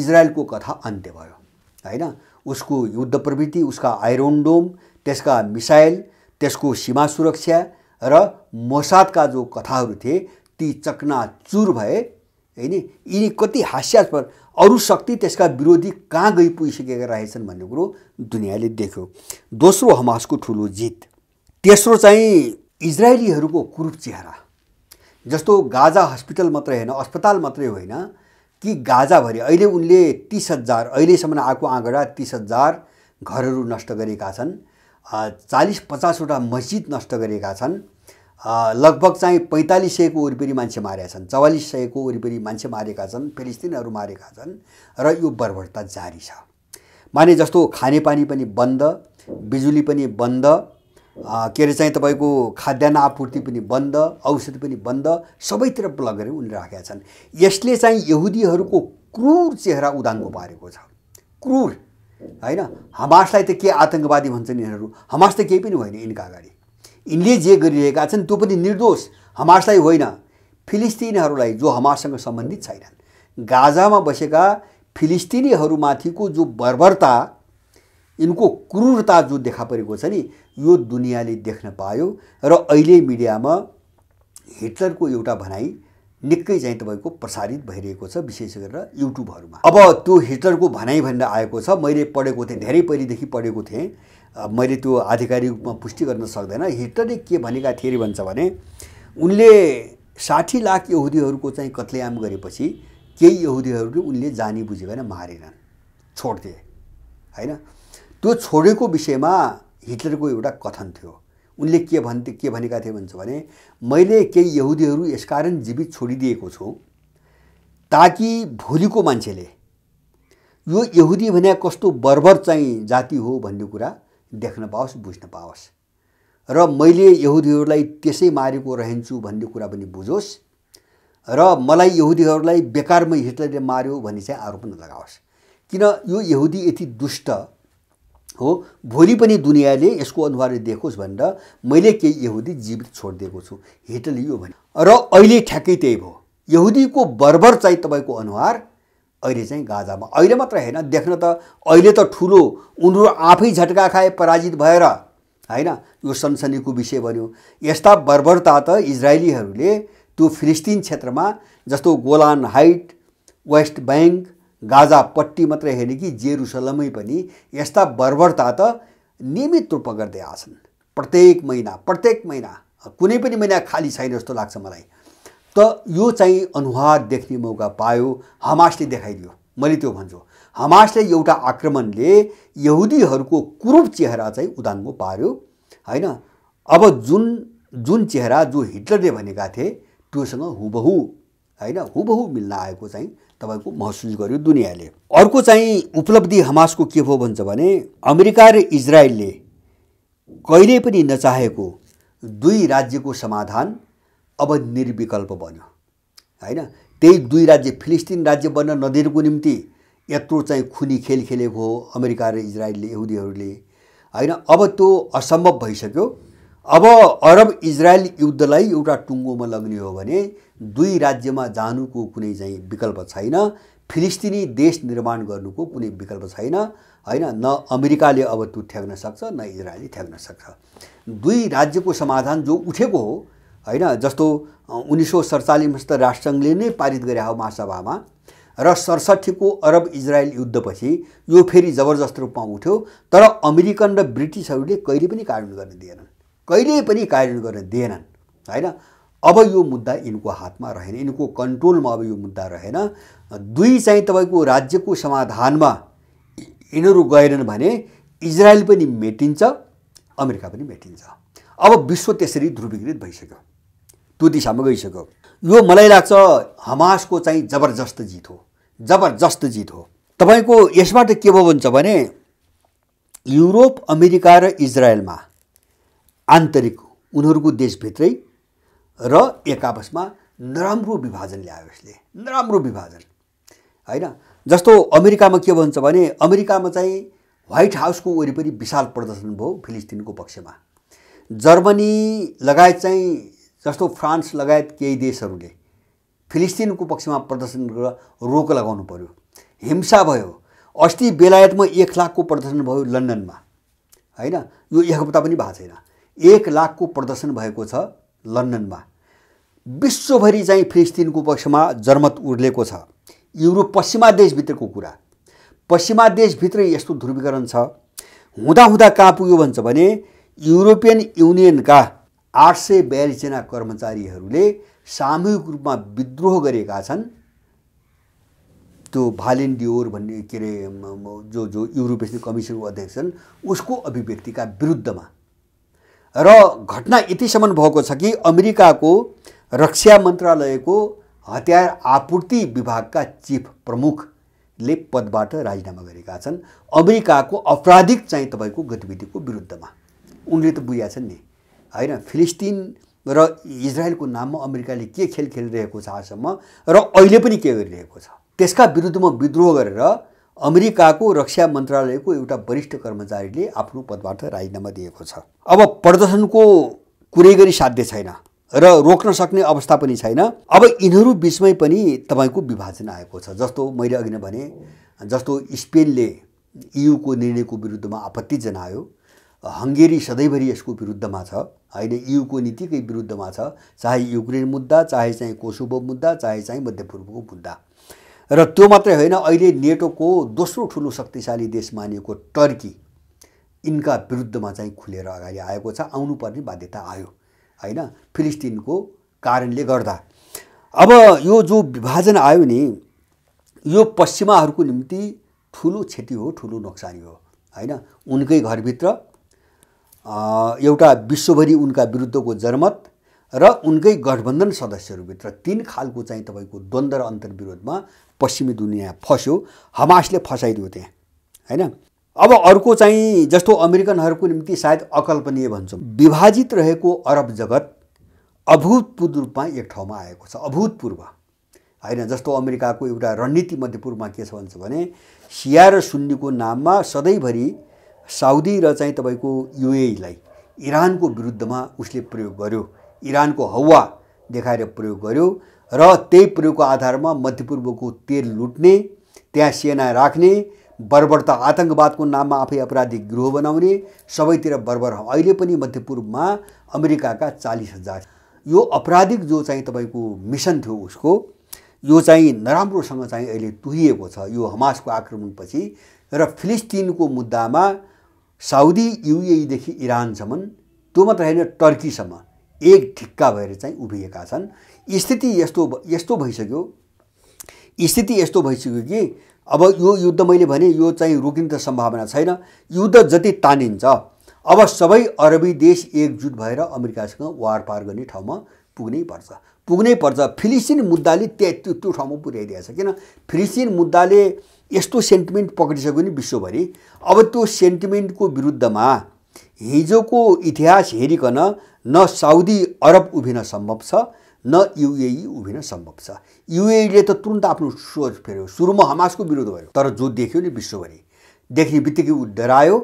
इजरायलको कथा अन्त्य भयो होइन उसको युद्ध प्रवृत्ति उसका डोम त्यसका मिसाइल त्यसको सीमा सुरक्षा र मसादका जो कथाहरू थिए ती चकनाचुर भए होइन यिनी कति हास्यास्पद अरू शक्ति त्यसका विरोधी कहाँ गइ पुगिसकेका रहेछन् भन्ने कुरो दुनियाँले देख्यो दोस्रो हमासको ठुलो जित तेस्रो चाहिँ इजरायलीहरूको कुरूप चेहरा जस्तो गाजा हस्पिटल मात्रै होइन अस्पताल मात्रै होइन कि गाजाभरि अहिले उनले तिस हजार अहिलेसम्म आएको आँकडा तिस हजार घरहरू नष्ट गरेका छन् चालिस पचासवटा मस्जिद नष्ट गरेका छन् लगभग चाहिँ पैँतालिस सयको वरिपरि मान्छे मारेका छन् चौवालिस सयको वरिपरि मान्छे मारेका छन् फिलिस्तिनहरू मारेका छन् र यो बर्बरता जारी छ माने जस्तो खानेपानी पनि बन्द बिजुली पनि बन्द के अरे चाहिँ तपाईँको खाद्यान्न आपूर्ति पनि बन्द औषध पनि बन्द सबैतिर प्लग गरेर उनले राखेका छन् यसले चाहिँ यहुदीहरूको क्रुर चेहरा उदाङ्गो पारेको छ क्रूर होइन हमासलाई त के आतङ्कवादी भन्छन् यिनीहरू हमास त केही पनि होइन यिनका अगाडि यिनले जे गरिरहेका छन् त्यो पनि निर्दोष हमासलाई होइन फिलिस्तिनीहरूलाई जो हमाससँग सम्बन्धित छैनन् गाजामा बसेका फिलिस्तिनीहरूमाथिको जो बर्बरता यिनको क्रूरता जो देखा परेको छ नि यो दुनियाँले देख्न पायो र अहिले मिडियामा हिटलरको एउटा भनाइ निकै चाहिँ तपाईँको प्रसारित भइरहेको छ विशेष गरेर युट्युबहरूमा अब त्यो हिटलरको भनाइ भनेर आएको छ मैले पढेको थिएँ धेरै पहिलेदेखि पढेको थिएँ मैले त्यो आधिकारिक रूपमा पुष्टि गर्न सक्दैन हिटलरले के भनेका थिए भन्छ भने उनले साठी लाख यहुदीहरूको चाहिँ कत्लेआम गरेपछि केही यहुदीहरूले उनले जानी भने मारेनन् छोड्थे होइन त्यो छोडेको विषयमा हिटलरको एउटा कथन थियो उनले के भन्थे के भनेका थिए भन्छ भने मैले केही यहुदीहरू यसकारण जीवित छोडिदिएको छु ताकि भोलिको मान्छेले यो यहुदी भने कस्तो बर्बर चाहिँ जाति हो भन्ने कुरा देख्न पाओस् बुझ्न पाओस् र मैले यहुदीहरूलाई त्यसै मारेको रहन्छु भन्ने कुरा पनि बुझोस् र मलाई यहुदीहरूलाई बेकारमै हिटलरले मार्यो भन्ने चाहिँ आरोप नलगाओस् किन यो यहुदी यति दुष्ट हो भोलि पनि दुनियाँले यसको अनुहार देखोस् भनेर मैले केही यहुदी जीवित छोडिदिएको छु हिटले यो भने र अहिले ठ्याक्कै त्यही भयो यहुदीको बर्बर चाहिँ तपाईँको अनुहार अहिले चाहिँ गाजामा अहिले मात्र होइन देख्न त अहिले त ठुलो उनीहरू आफै झट्का खाए पराजित भएर होइन यो सनसनीको विषय बन्यो यस्ता बर्बरता त इजरायलीहरूले त्यो फिलिस्तिन क्षेत्रमा जस्तो गोलान हाइट वेस्ट ब्याङ्क गाजापट्टि मात्रै होइन कि जेरुसलमै पनि यस्ता बर्बरता त नियमित रूपमा गर्दै आछन् प्रत्येक महिना प्रत्येक महिना कुनै पनि महिना खाली छैन जस्तो लाग्छ मलाई त यो चाहिँ अनुहार देख्ने मौका पायो हमासले देखाइदियो मैले त्यो भन्छु हमासले एउटा आक्रमणले यहुदीहरूको कुरूप चेहरा चाहिँ उदाङ्गो पार्यो होइन अब जुन जुन चेहरा जो हिटलरले भनेका थिए त्योसँग हुबहु होइन हुबहु मिल्न आएको चाहिँ तपाईँको महसुस गर्यो दुनियाँले अर्को चाहिँ उपलब्धि हमासको के हो भन्छ भने अमेरिका र इजरायलले कहिले पनि नचाहेको दुई राज्यको समाधान अब निर्विकल्प बन्यो होइन त्यही दुई राज्य फिलिस्तिन राज्य बन्न नदिनुको निम्ति यत्रो चाहिँ खुनी खेल खेलेको हो अमेरिका र इजरायलले यहुदीहरूले होइन अब त्यो असम्भव भइसक्यो अब अरब इजरायल युद्धलाई एउटा टुङ्गोमा लग्ने हो भने दुई राज्यमा जानुको कुनै चाहिँ विकल्प छैन फिलिस्तिनी देश निर्माण गर्नुको कुनै विकल्प छैन होइन न अमेरिकाले अब त्यो ठ्याक्न सक्छ न इजरायलले ठ्याक्न सक्छ दुई राज्यको समाधान जो उठेको हो होइन जस्तो उन्नाइस सौ सडचालिसमा त राष्ट्रसङ्घले नै पारित गरे हो महासभामा र सडसठीको अरब इजरायल युद्धपछि यो फेरि जबरजस्त रूपमा उठ्यो तर अमेरिकन र ब्रिटिसहरूले कहिले पनि कार्यान्वयन गर्न दिएनन् कहिले पनि कार्य गर्न दिएनन् होइन अब यो मुद्दा यिनको हातमा रहेन यिनको कन्ट्रोलमा अब यो मुद्दा रहेन दुई चाहिँ तपाईँको राज्यको समाधानमा यिनीहरू गएनन् भने इजरायल पनि मेटिन्छ अमेरिका पनि मेटिन्छ अब विश्व त्यसरी ध्रुवीकृत भइसक्यो त्यो दिशामा गइसक्यो यो मलाई लाग्छ हमासको चाहिँ जबरजस्त जित हो जबरजस्त जित हो तपाईँको यसबाट के भयो भन्छ भने युरोप अमेरिका र इजरायलमा आन्तरिक उनीहरूको देशभित्रै र एक आपसमा नराम्रो विभाजन ल्यायो यसले नराम्रो विभाजन होइन जस्तो अमेरिकामा के भन्छ भने अमेरिकामा चाहिँ व्हाइट हाउसको वरिपरि विशाल प्रदर्शन भयो फिलिस्तिनको पक्षमा जर्मनी लगायत चाहिँ जस्तो फ्रान्स लगायत केही देशहरूले फिलिस्तिनको पक्षमा प्रदर्शन गरेर रोक लगाउनु पऱ्यो हिंसा भयो अस्ति बेलायतमा एक लाखको प्रदर्शन भयो लन्डनमा होइन यो एक हप्ता पनि भएको छैन एक लाखको प्रदर्शन भएको छ लन्डनमा विश्वभरि चाहिँ फिलिस्तिनको पक्षमा जर्मत उर्लेको छ युरोप पश्चिमा देशभित्रको कुरा पश्चिमा देशभित्रै यस्तो ध्रुवीकरण छ हुँदाहुँदा कहाँ पुग्यो भन्छ भने युरोपियन युनियनका आठ सय बयालिसजना कर्मचारीहरूले सामूहिक रूपमा विद्रोह गरेका छन् त्यो डिओर भन्ने के अरे जो जो युरोपियन कमिसनको अध्यक्ष छन् उसको अभिव्यक्तिका विरुद्धमा र घटना यतिसम्म भएको छ कि अमेरिकाको रक्षा मन्त्रालयको हतियार आपूर्ति विभागका चिफ प्रमुखले पदबाट राजीनामा गरेका छन् अमेरिकाको अपराधिक चाहिँ तपाईँको गतिविधिको विरुद्धमा उनले त बुझेका छन् नि होइन फिलिस्टिन र इजरायलको नाममा अमेरिकाले के खेल खेलिरहेको छ आजसम्म र अहिले पनि के गरिरहेको छ त्यसका विरुद्धमा विद्रोह गरेर अमेरिकाको रक्षा मन्त्रालयको एउटा वरिष्ठ कर्मचारीले आफ्नो पदबाट राजीनामा दिएको छ अब प्रदर्शनको कुरै गरी साध्य छैन र रोक्न सक्ने अवस्था पनि छैन अब यिनीहरू बिचमै पनि तपाईँको विभाजन आएको छ जस्तो मैले अघि नै भने जस्तो स्पेनले युको निर्णयको विरुद्धमा आपत्ति जनायो हङ्गेरी सधैँभरि यसको विरुद्धमा छ अहिले युको नीतिकै विरुद्धमा छ चाहे युक्रेन मुद्दा चाहे चाहिँ कोसोभो मुद्दा चाहे चाहिँ मध्यपूर्वको मुद्दा र त्यो मात्रै होइन अहिले नेटोको दोस्रो ठुलो शक्तिशाली देश मानिएको टर्की यिनका विरुद्धमा चाहिँ खुलेर अगाडि आएको छ आउनुपर्ने बाध्यता आयो होइन फिलिस्टिनको कारणले गर्दा अब यो जो विभाजन आयो नि यो पश्चिमाहरूको निम्ति ठुलो क्षति हो ठुलो नोक्सानी हो होइन उनकै घरभित्र एउटा विश्वभरि उनका विरुद्धको जनमत र उनकै गठबन्धन सदस्यहरूभित्र तिन खालको चाहिँ तपाईँको द्वन्द्व र अन्तर्विरोधमा पश्चिमी दुनियाँ फस्यो हमासले फसाइदियो त्यहाँ होइन अब अर्को चाहिँ जस्तो अमेरिकनहरूको निम्ति सायद अकल्पनीय भन्छौँ विभाजित रहेको अरब जगत अभूतपूर्व रूपमा एक ठाउँमा आएको छ अभूतपूर्व होइन जस्तो अमेरिकाको एउटा रणनीति मध्यपूर्वमा के छ भन्छ भने सिया र सुन्नीको नाममा सधैँभरि साउदी र चाहिँ तपाईँको युएलाई इरानको विरुद्धमा उसले प्रयोग गर्यो इरानको हौवा देखाएर प्रयोग गर्यो र त्यही प्रयोगको आधारमा मध्यपूर्वको तेल लुट्ने त्यहाँ सेना राख्ने बर्बरता आतङ्कवादको नाममा आफै अपराधी गृह बनाउने सबैतिर बर्बर अहिले पनि मध्यपूर्वमा अमेरिकाका चालिस हजार यो अपराधिक जो चाहिँ तपाईँको मिसन थियो उसको यो चाहिँ नराम्रोसँग चाहिँ अहिले तुहिएको छ यो हमासको आक्रमणपछि र फिलिस्तिनको मुद्दामा साउदी युएईदेखि इरानसम्म त्यो मात्र होइन टर्कीसम्म एक ढिक्का भएर चाहिँ उभिएका छन् स्थिति यस्तो यस्तो भइसक्यो स्थिति यस्तो भइसक्यो कि अब यो युद्ध मैले भने यो चाहिँ रोकिने त सम्भावना छैन युद्ध जति तानिन्छ अब सबै अरबी देश एकजुट भएर अमेरिकासँग वार पार गर्ने ठाउँमा पुग्नै पर्छ पुग्नै पर्छ फिलिस्तिन मुद्दाले त्यहाँ त्यो त्यो ठाउँमा पुर्याइदिएछ किन फिलिस्तिन मुद्दाले यस्तो सेन्टिमेन्ट पक्रिसक्यो नि विश्वभरि अब त्यो सेन्टिमेन्टको विरुद्धमा हिजोको इतिहास हेरिकन न साउदी अरब उभिन सम्भव छ न युएई उभिन सम्भव छ युएईले त तुरन्त आफ्नो सोच फेऱ्यो सुरुमा हमासको विरोध भयो तर जो देख्यो नि विश्वभरि देख्ने बित्तिकै ऊ डरायो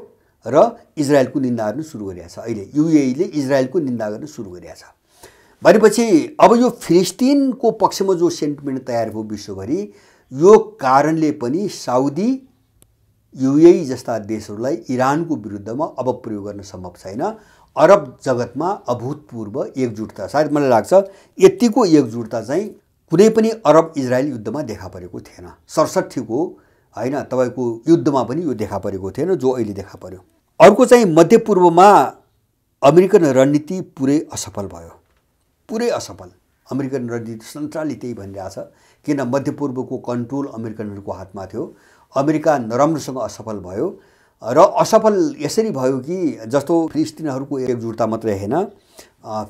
र इजरायलको निन्दा गर्न सुरु गरिरहेको छ अहिले युएईले इजरायलको निन्दा गर्न सुरु गरिरहेछ भनेपछि अब यो फिलिस्टिनको पक्षमा जो सेन्टिमेन्ट तयार भयो विश्वभरि यो कारणले पनि साउदी युएई जस्ता देशहरूलाई इरानको विरुद्धमा अब प्रयोग गर्न सम्भव छैन अरब जगतमा अभूतपूर्व एकजुटता सायद मलाई लाग्छ यत्तिको एकजुटता चाहिँ कुनै पनि अरब इजरायल युद्धमा देखा परेको थिएन सडसठीको होइन तपाईँको युद्धमा पनि यो देखा परेको थिएन जो अहिले देखा पर्यो अर्को चाहिँ मध्यपूर्वमा अमेरिकन रणनीति पुरै असफल भयो पुरै असफल अमेरिकन रणनीति सन्त्राली त्यही भनिरहेछ किन मध्यपूर्वको कन्ट्रोल अमेरिकनहरूको हातमा थियो अमेरिका नराम्रोसँग असफल भयो र असफल यसरी भयो कि जस्तो फिलिस्तिनहरूको एकजुटता मात्रै होइन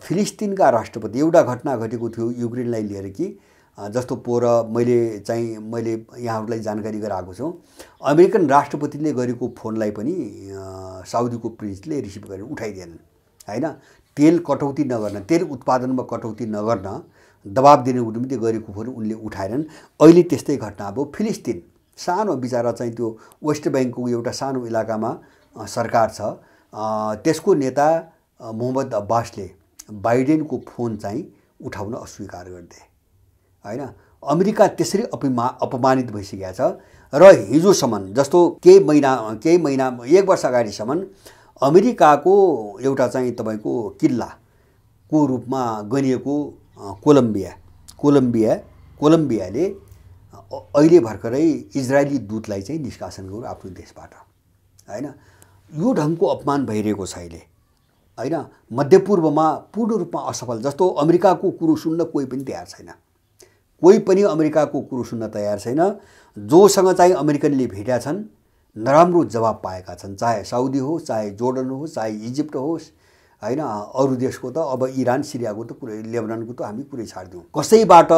फिलिस्तिनका राष्ट्रपति एउटा घटना घटेको थियो युक्रेनलाई लिएर कि जस्तो पोर मैले चाहिँ मैले यहाँहरूलाई जानकारी गराएको छु अमेरिकन राष्ट्रपतिले गरेको फोनलाई पनि साउदीको प्रिन्सले रिसिभ गरेर उठाइदिएनन् होइन तेल कटौती नगर्न तेल उत्पादनमा कटौती नगर्न दबाब दिने निम्ति गरेको फोन उनले उठाएनन् अहिले त्यस्तै घटना अब फिलिस्तिन सानो बिचरा चाहिँ त्यो वेस्ट ब्याङ्कको एउटा सानो इलाकामा सरकार छ त्यसको नेता मोहम्मद अब्बासले बाइडेनको फोन चाहिँ उठाउन अस्वीकार गरिदिए होइन अमेरिका त्यसरी अपिमा अपमानित भइसकेको छ र हिजोसम्म जस्तो केही महिना केही महिना एक वर्ष अगाडिसम्म अमेरिकाको एउटा चाहिँ तपाईँको किल्लाको रूपमा गनिएको कोलम्बिया कोलम्बिया कोलम्बियाले अहिले भर्खरै इजरायली दूतलाई चाहिँ निष्कासन गरौँ आफ्नो देशबाट होइन यो ढङ्गको अपमान भइरहेको छ अहिले होइन मध्यपूर्वमा पूर्ण रूपमा असफल जस्तो अमेरिकाको कुरो सुन्न कोही पनि तयार छैन कोही पनि अमेरिकाको कुरो सुन्न तयार छैन जोसँग चाहिँ अमेरिकनले भेट्या छन् नराम्रो जवाब पाएका छन् चाहे साउदी होस् चाहे जोर्डन होस् चाहे इजिप्ट होस् होइन अरू देशको त अब इरान सिरियाको त कुरै लेबनानको त हामी पुरै छाडिदिउँ कसैबाट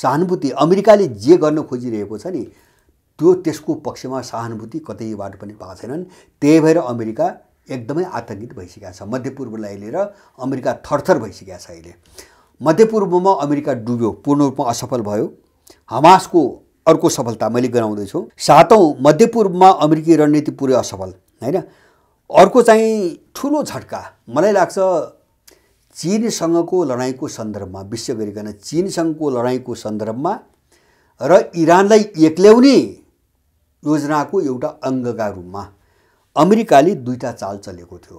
सहानुभूति अमेरिकाले जे गर्न खोजिरहेको छ नि त्यो त्यसको पक्षमा सहानुभूति कतैबाट पनि पाएको छैनन् त्यही भएर अमेरिका एकदमै आतङ्कित भइसकेका छ मध्यपूर्वलाई लिएर अमेरिका थरथर भइसकेका छ अहिले मध्यपूर्वमा अमेरिका डुब्यो पूर्ण रूपमा असफल भयो हमासको अर्को सफलता मैले गराउँदैछु सातौँ मध्यपूर्वमा अमेरिकी रणनीति पुरै असफल होइन अर्को चाहिँ ठुलो झट्का मलाई लाग्छ चिनसँगको लडाइँको सन्दर्भमा विश्व गरिकन चिनसँगको लडाइँको सन्दर्भमा र इरानलाई एक्ल्याउने योजनाको एउटा अङ्गका रूपमा अमेरिकाले दुईवटा चाल चलेको थियो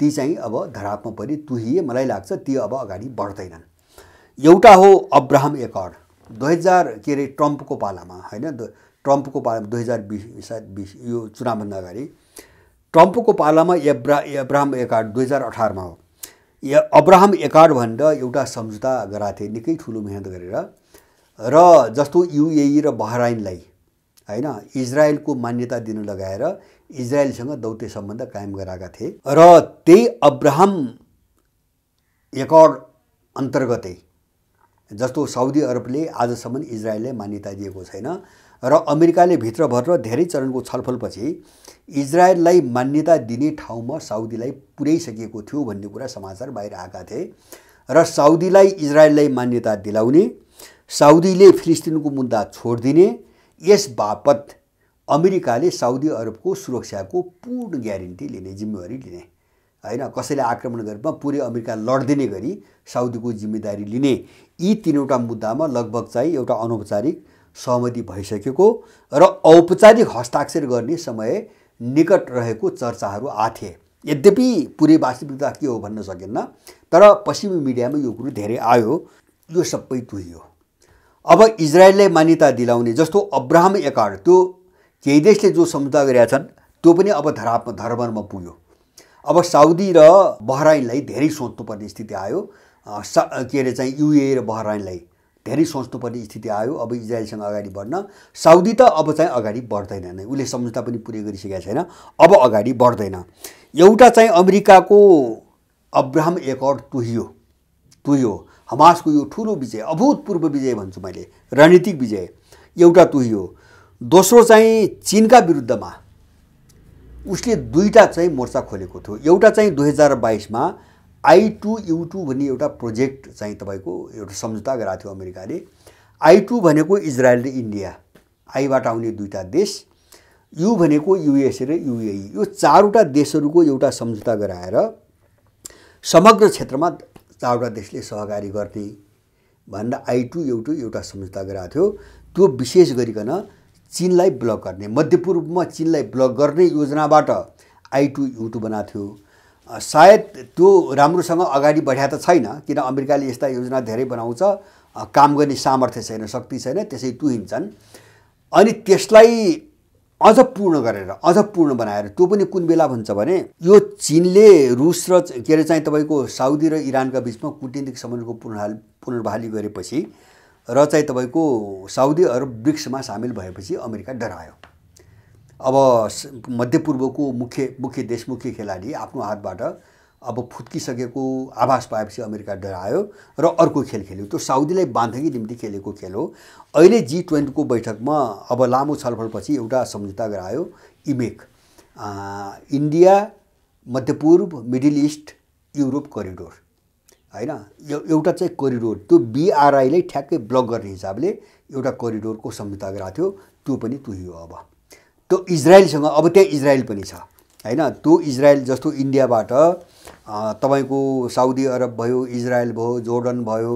ती चाहिँ अब धरापमा पनि तुहिए मलाई लाग्छ ती अब अगाडि बढ्दैनन् एउटा हो अब्राहम एकर्ड दुई हजार के अरे ट्रम्पको पालामा होइन ट्रम्पको पालामा दुई हजार बिस सायद बिस यो चुनावभन्दा अगाडि ट्रम्पको पालामा एब्रा एब्राहम एकार्ड दुई हजार अठारमा हो या अब्राहम एकार भनेर एउटा सम्झौता गराएको थिए निकै ठुलो मिहिनेत गरेर र जस्तो युएई र बहराइनलाई होइन इजरायलको मान्यता दिन लगाएर इजरायलसँग दौत्य सम्बन्ध कायम गराएका थिए र त्यही अब्राहम एकर अन्तर्गतै जस्तो साउदी अरबले आजसम्म इजरायललाई मान्यता दिएको छैन र अमेरिकाले भित्रभर धेरै चरणको छलफलपछि इजरायललाई मान्यता दिने ठाउँमा साउदीलाई पुर्याइसकेको थियो भन्ने कुरा समाचार बाहिर आएका थिए र साउदीलाई इजरायललाई मान्यता दिलाउने साउदीले फिलिस्तिनको मुद्दा छोडिदिने यस बापत अमेरिकाले साउदी अरबको सुरक्षाको पूर्ण ग्यारेन्टी लिने जिम्मेवारी लिने होइन कसैले आक्रमण गरेमा पुरै अमेरिका लडिदिने गरी साउदीको जिम्मेदारी लिने यी तिनवटा मुद्दामा लगभग चाहिँ एउटा अनौपचारिक सहमति भइसकेको र औपचारिक हस्ताक्षर गर्ने समय निकट रहेको चर्चाहरू आथे यद्यपि पुरै वास्तविकता के हो भन्न सकिन्न तर पश्चिमी मिडियामा यो कुरो धेरै आयो यो सबै तुहियो अब इजरायललाई मान्यता दिलाउने जस्तो अब्राहम एकार्ड त्यो केही देशले जो सम्झौता गरेका छन् त्यो पनि अब धरा धर्ममा पुग्यो अब साउदी र बहराइनलाई धेरै सोच्नुपर्ने स्थिति आयो के अरे चाहिँ युए र बहराइनलाई धेरै सोच्नुपर्ने स्थिति आयो अब इजरायलसँग अगाडि बढ्न साउदी त अब चाहिँ अगाडि बढ्दैन नै उसले सम्झौता पनि पुरै गरिसकेका छैन अब अगाडि बढ्दैन एउटा चाहिँ अमेरिकाको अब्राहम एकर्ड तुहियो तुहियो हमासको यो ठुलो विजय अभूतपूर्व विजय भन्छु मैले रणनीतिक विजय एउटा तुहियो दोस्रो चाहिँ चिनका विरुद्धमा उसले दुईवटा चाहिँ मोर्चा खोलेको थियो एउटा चाहिँ दुई हजार बाइसमा आई टू यु टू भन्ने एउटा प्रोजेक्ट चाहिँ तपाईँको एउटा सम्झौता गराएको थियो अमेरिकाले आई टू भनेको इजरायल र इन्डिया आईबाट आउने दुईवटा देश यु भनेको युएसए र युएई e। यो चारवटा देशहरूको एउटा सम्झौता गराएर समग्र क्षेत्रमा चारवटा देशले सहकारी गर्ने भनेर आई टू यु टू एउटा सम्झौता गराएको थियो त्यो विशेष गरिकन चिनलाई ब्लक गर्ने मध्यपूर्वमा चिनलाई ब्लक गर्ने योजनाबाट आई टु यु टु बनाएको थियो सायद त्यो राम्रोसँग अगाडि बढ्या त छैन किन अमेरिकाले यस्ता योजना धेरै बनाउँछ काम गर्ने सामर्थ्य छैन शक्ति छैन त्यसै तुहिन्छन् अनि त्यसलाई अझ पूर्ण गरेर अझ पूर्ण बनाएर त्यो पनि कुन बेला भन्छ भने यो चिनले रुस र के अरे चाहिँ तपाईँको साउदी र इरानका बिचमा कुटनीतिक सम्बन्धको पुनर्हाल पुनर्बहाली गरेपछि र चाहिँ तपाईँको साउदी अरब ब्रिक्समा सामेल भएपछि अमेरिका डरायो अब मध्यपूर्वको मुख्य मुख्य देश मुख्य खेलाडी आफ्नो हातबाट अब फुत्किसकेको आभास पाएपछि अमेरिका डरायो र अर्को खेल खेल्यो त्यो साउदीलाई बाँध्नकै निम्ति खेलेको खेल हो अहिले जी ट्वेन्टीको बैठकमा अब लामो छलफलपछि एउटा सम्झौता गरायो इमेक इन्डिया मध्यपूर्व मिडिल इस्ट युरोप करिडोर होइन एउटा चाहिँ करिडोर त्यो बिआरआईलाई ठ्याक्कै ब्लक गर्ने हिसाबले एउटा करिडोरको सम्झौता गराएको थियो त्यो पनि तुयो अब त्यो इजरायलसँग अब त्यहाँ इजरायल पनि छ होइन त्यो इजरायल जस्तो इन्डियाबाट तपाईँको साउदी अरब भयो इजरायल भयो जोर्डन भयो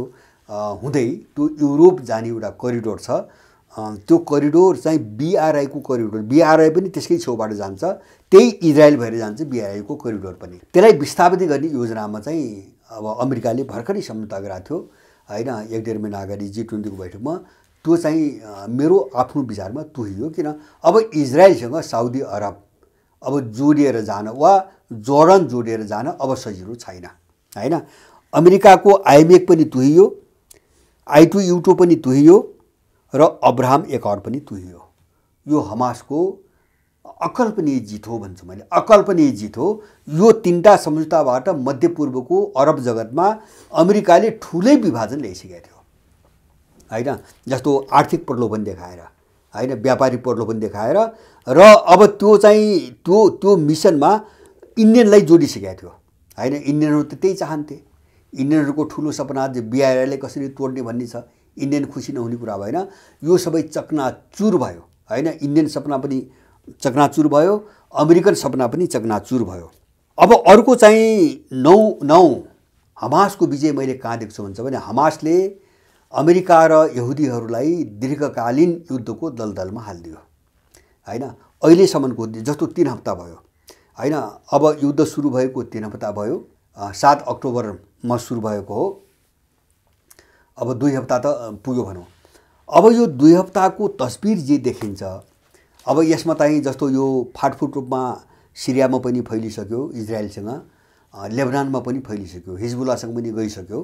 हुँदै त्यो युरोप जाने एउटा करिडोर छ त्यो करिडोर चाहिँ बिआरआईको करिडोर बिआरआई पनि त्यसकै छेउबाट जान्छ त्यही इजरायल भएर जान्छ बिआरआईको करिडोर पनि त्यसलाई विस्थापित गर्ने योजनामा चाहिँ अब अमेरिकाले भर्खरै सम्झौता गराएको थियो होइन एक डेढ महिना अगाडि जी ट्वेन्टीको बैठकमा त्यो चाहिँ मेरो आफ्नो विचारमा तुहियो किन अब इजरायलसँग साउदी अरब अब जोडिएर जान वा जोडन जोडिएर जान अब सजिलो छैन होइन अमेरिकाको आइमेक पनि तुहियो आइटु युटो पनि तुहियो र अब्राहम एकर पनि तुहियो यो हमासको अकल्पनीय जित हो भन्छु मैले अकल्पनीय जित हो यो तिनवटा सम्झौताबाट मध्यपूर्वको अरब जगतमा अमेरिकाले ठुलै विभाजन ल्याइसकेको थियो होइन जस्तो आर्थिक प्रलोभन देखाएर होइन व्यापारिक प्रलोभन देखाएर र अब त्यो चाहिँ त्यो त्यो मिसनमा इन्डियनलाई जोडिसकेको थियो होइन इन्डियनहरू त त्यही चाहन्थे इन्डियनहरूको ठुलो सपना बिआरले कसरी तोड्ने भन्ने छ इन्डियन खुसी नहुने कुरा भएन यो सबै चकनाचुर भयो होइन इन्डियन सपना पनि चकनाचुर भयो अमेरिकन सपना पनि चकनाचुर भयो अब अर्को चाहिँ नौ नौ हमासको विजय मैले कहाँ देख्छु भन्छ भने हमासले अमेरिका र यहुदीहरूलाई दीर्घकालीन युद्धको दलदलमा हालिदियो होइन अहिलेसम्मको जस्तो तिन हप्ता भयो होइन अब युद्ध सुरु भएको तिन हप्ता भयो सात अक्टोबरमा सुरु भएको हो अब दुई हप्ता त पुग्यो भनौँ अब यो दुई हप्ताको तस्बिर जे देखिन्छ अब यसमा चाहिँ जस्तो यो फाटफुट रूपमा सिरियामा पनि फैलिसक्यो इजरायलसँग लेबनानमा पनि फैलिसक्यो हिजबुल्लासँग पनि गइसक्यो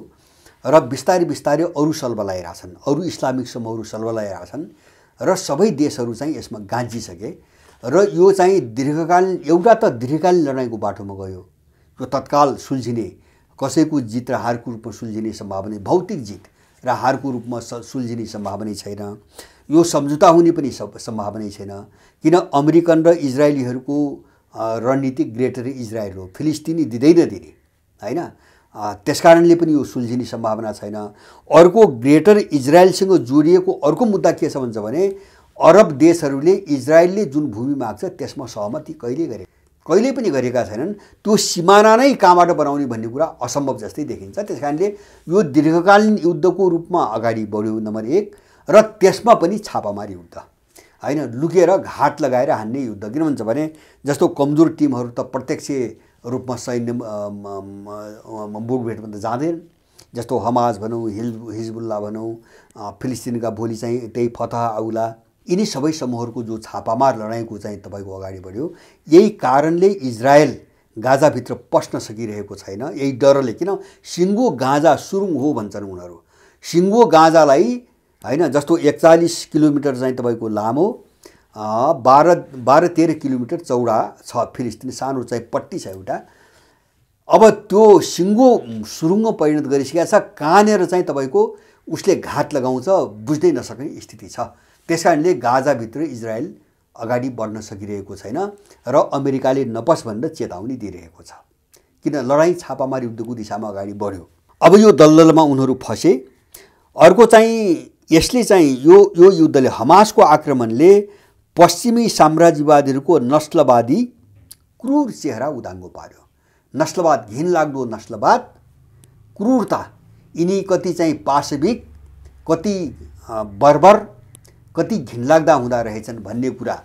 र बिस्तारै बिस्तारै अरू सल्भ लगाइरहेछन् अरू इस्लामिक समूहहरू सल्भ लगाइरहेछन् र सबै देशहरू चाहिँ यसमा गाँजिसके र यो चाहिँ दीर्घकालीन एउटा त दीर्घकालीन लडाइँको बाटोमा गयो यो तत्काल सुल्झिने कसैको जित र हारको रूपमा सुल्झिने सम्भावना भौतिक जित र हारको रूपमा सुल्झिने सम्भावना छैन यो सम्झौता हुने पनि सम्भावनै छैन किन अमेरिकन र इजरायलीहरूको रणनीति ग्रेटर इजरायल हो फिलिस्तिनी दिँदैन दिने होइन त्यस कारणले पनि यो सुल्झिने सम्भावना छैन अर्को ग्रेटर इजरायलसँग जोडिएको अर्को मुद्दा के छ भन्छ भने अरब देशहरूले इजरायलले जुन भूमि माग्छ त्यसमा सहमति कहिले गरे कहिले पनि गरेका छैनन् त्यो सिमाना नै कहाँबाट बनाउने भन्ने कुरा असम्भव जस्तै देखिन्छ त्यस कारणले यो दीर्घकालीन युद्धको रूपमा अगाडि बढ्यो नम्बर एक र त्यसमा पनि छापामारी युद्ध होइन लुकेर घाट लगाएर हान्ने युद्ध किन भन्छ भने जस्तो कमजोर टिमहरू त प्रत्यक्ष रूपमा सैन्य मुखभेटमा त जाँदैनन् जस्तो हमाज भनौँ हिज हिजबुल्ला भनौँ फिलिस्तिनका भोलि चाहिँ त्यही फतह आउला यिनी सबै समूहहरूको जो छापामार लडाइँको चाहिँ तपाईँको अगाडि बढ्यो यही कारणले इजरायल गाजाभित्र पस्न सकिरहेको छैन यही डरले किन सिङ्गो गाँजा सुरुङ हो भन्छन् उनीहरू सिङ्गो गाँजालाई होइन जस्तो एकचालिस किलोमिटर चाहिँ तपाईँको लामो बाह्र बाह्र तेह्र किलोमिटर चौडा छ फिलिस्तिन सानो चाहिँ पट्टी छ एउटा अब त्यो सिङ्गो सुरुङ्गो परिणत गरिसकेको छ कहाँनिर चाहिँ तपाईँको उसले घात लगाउँछ बुझ्दै नसक्ने स्थिति छ त्यस कारणले गाजाभित्र इजरायल अगाडि बढ्न सकिरहेको छैन र अमेरिकाले नपस भनेर चेतावनी दिइरहेको छ किन लडाइँ छापामार युद्धको दिशामा अगाडि बढ्यो अब यो दलदलमा उनीहरू फसे अर्को चाहिँ यसले चाहिँ यो यो युद्धले हमासको आक्रमणले पश्चिमी साम्राज्यवादीहरूको नस्लवादी क्रूर चेहरा उदाङ्गो पार्यो नस्लवाद घिनलाग्दो नस्लवाद क्रूरता यिनी कति चाहिँ पाशविक कति बर्बर कति घिनलाग्दा हुँदा रहेछन् भन्ने कुरा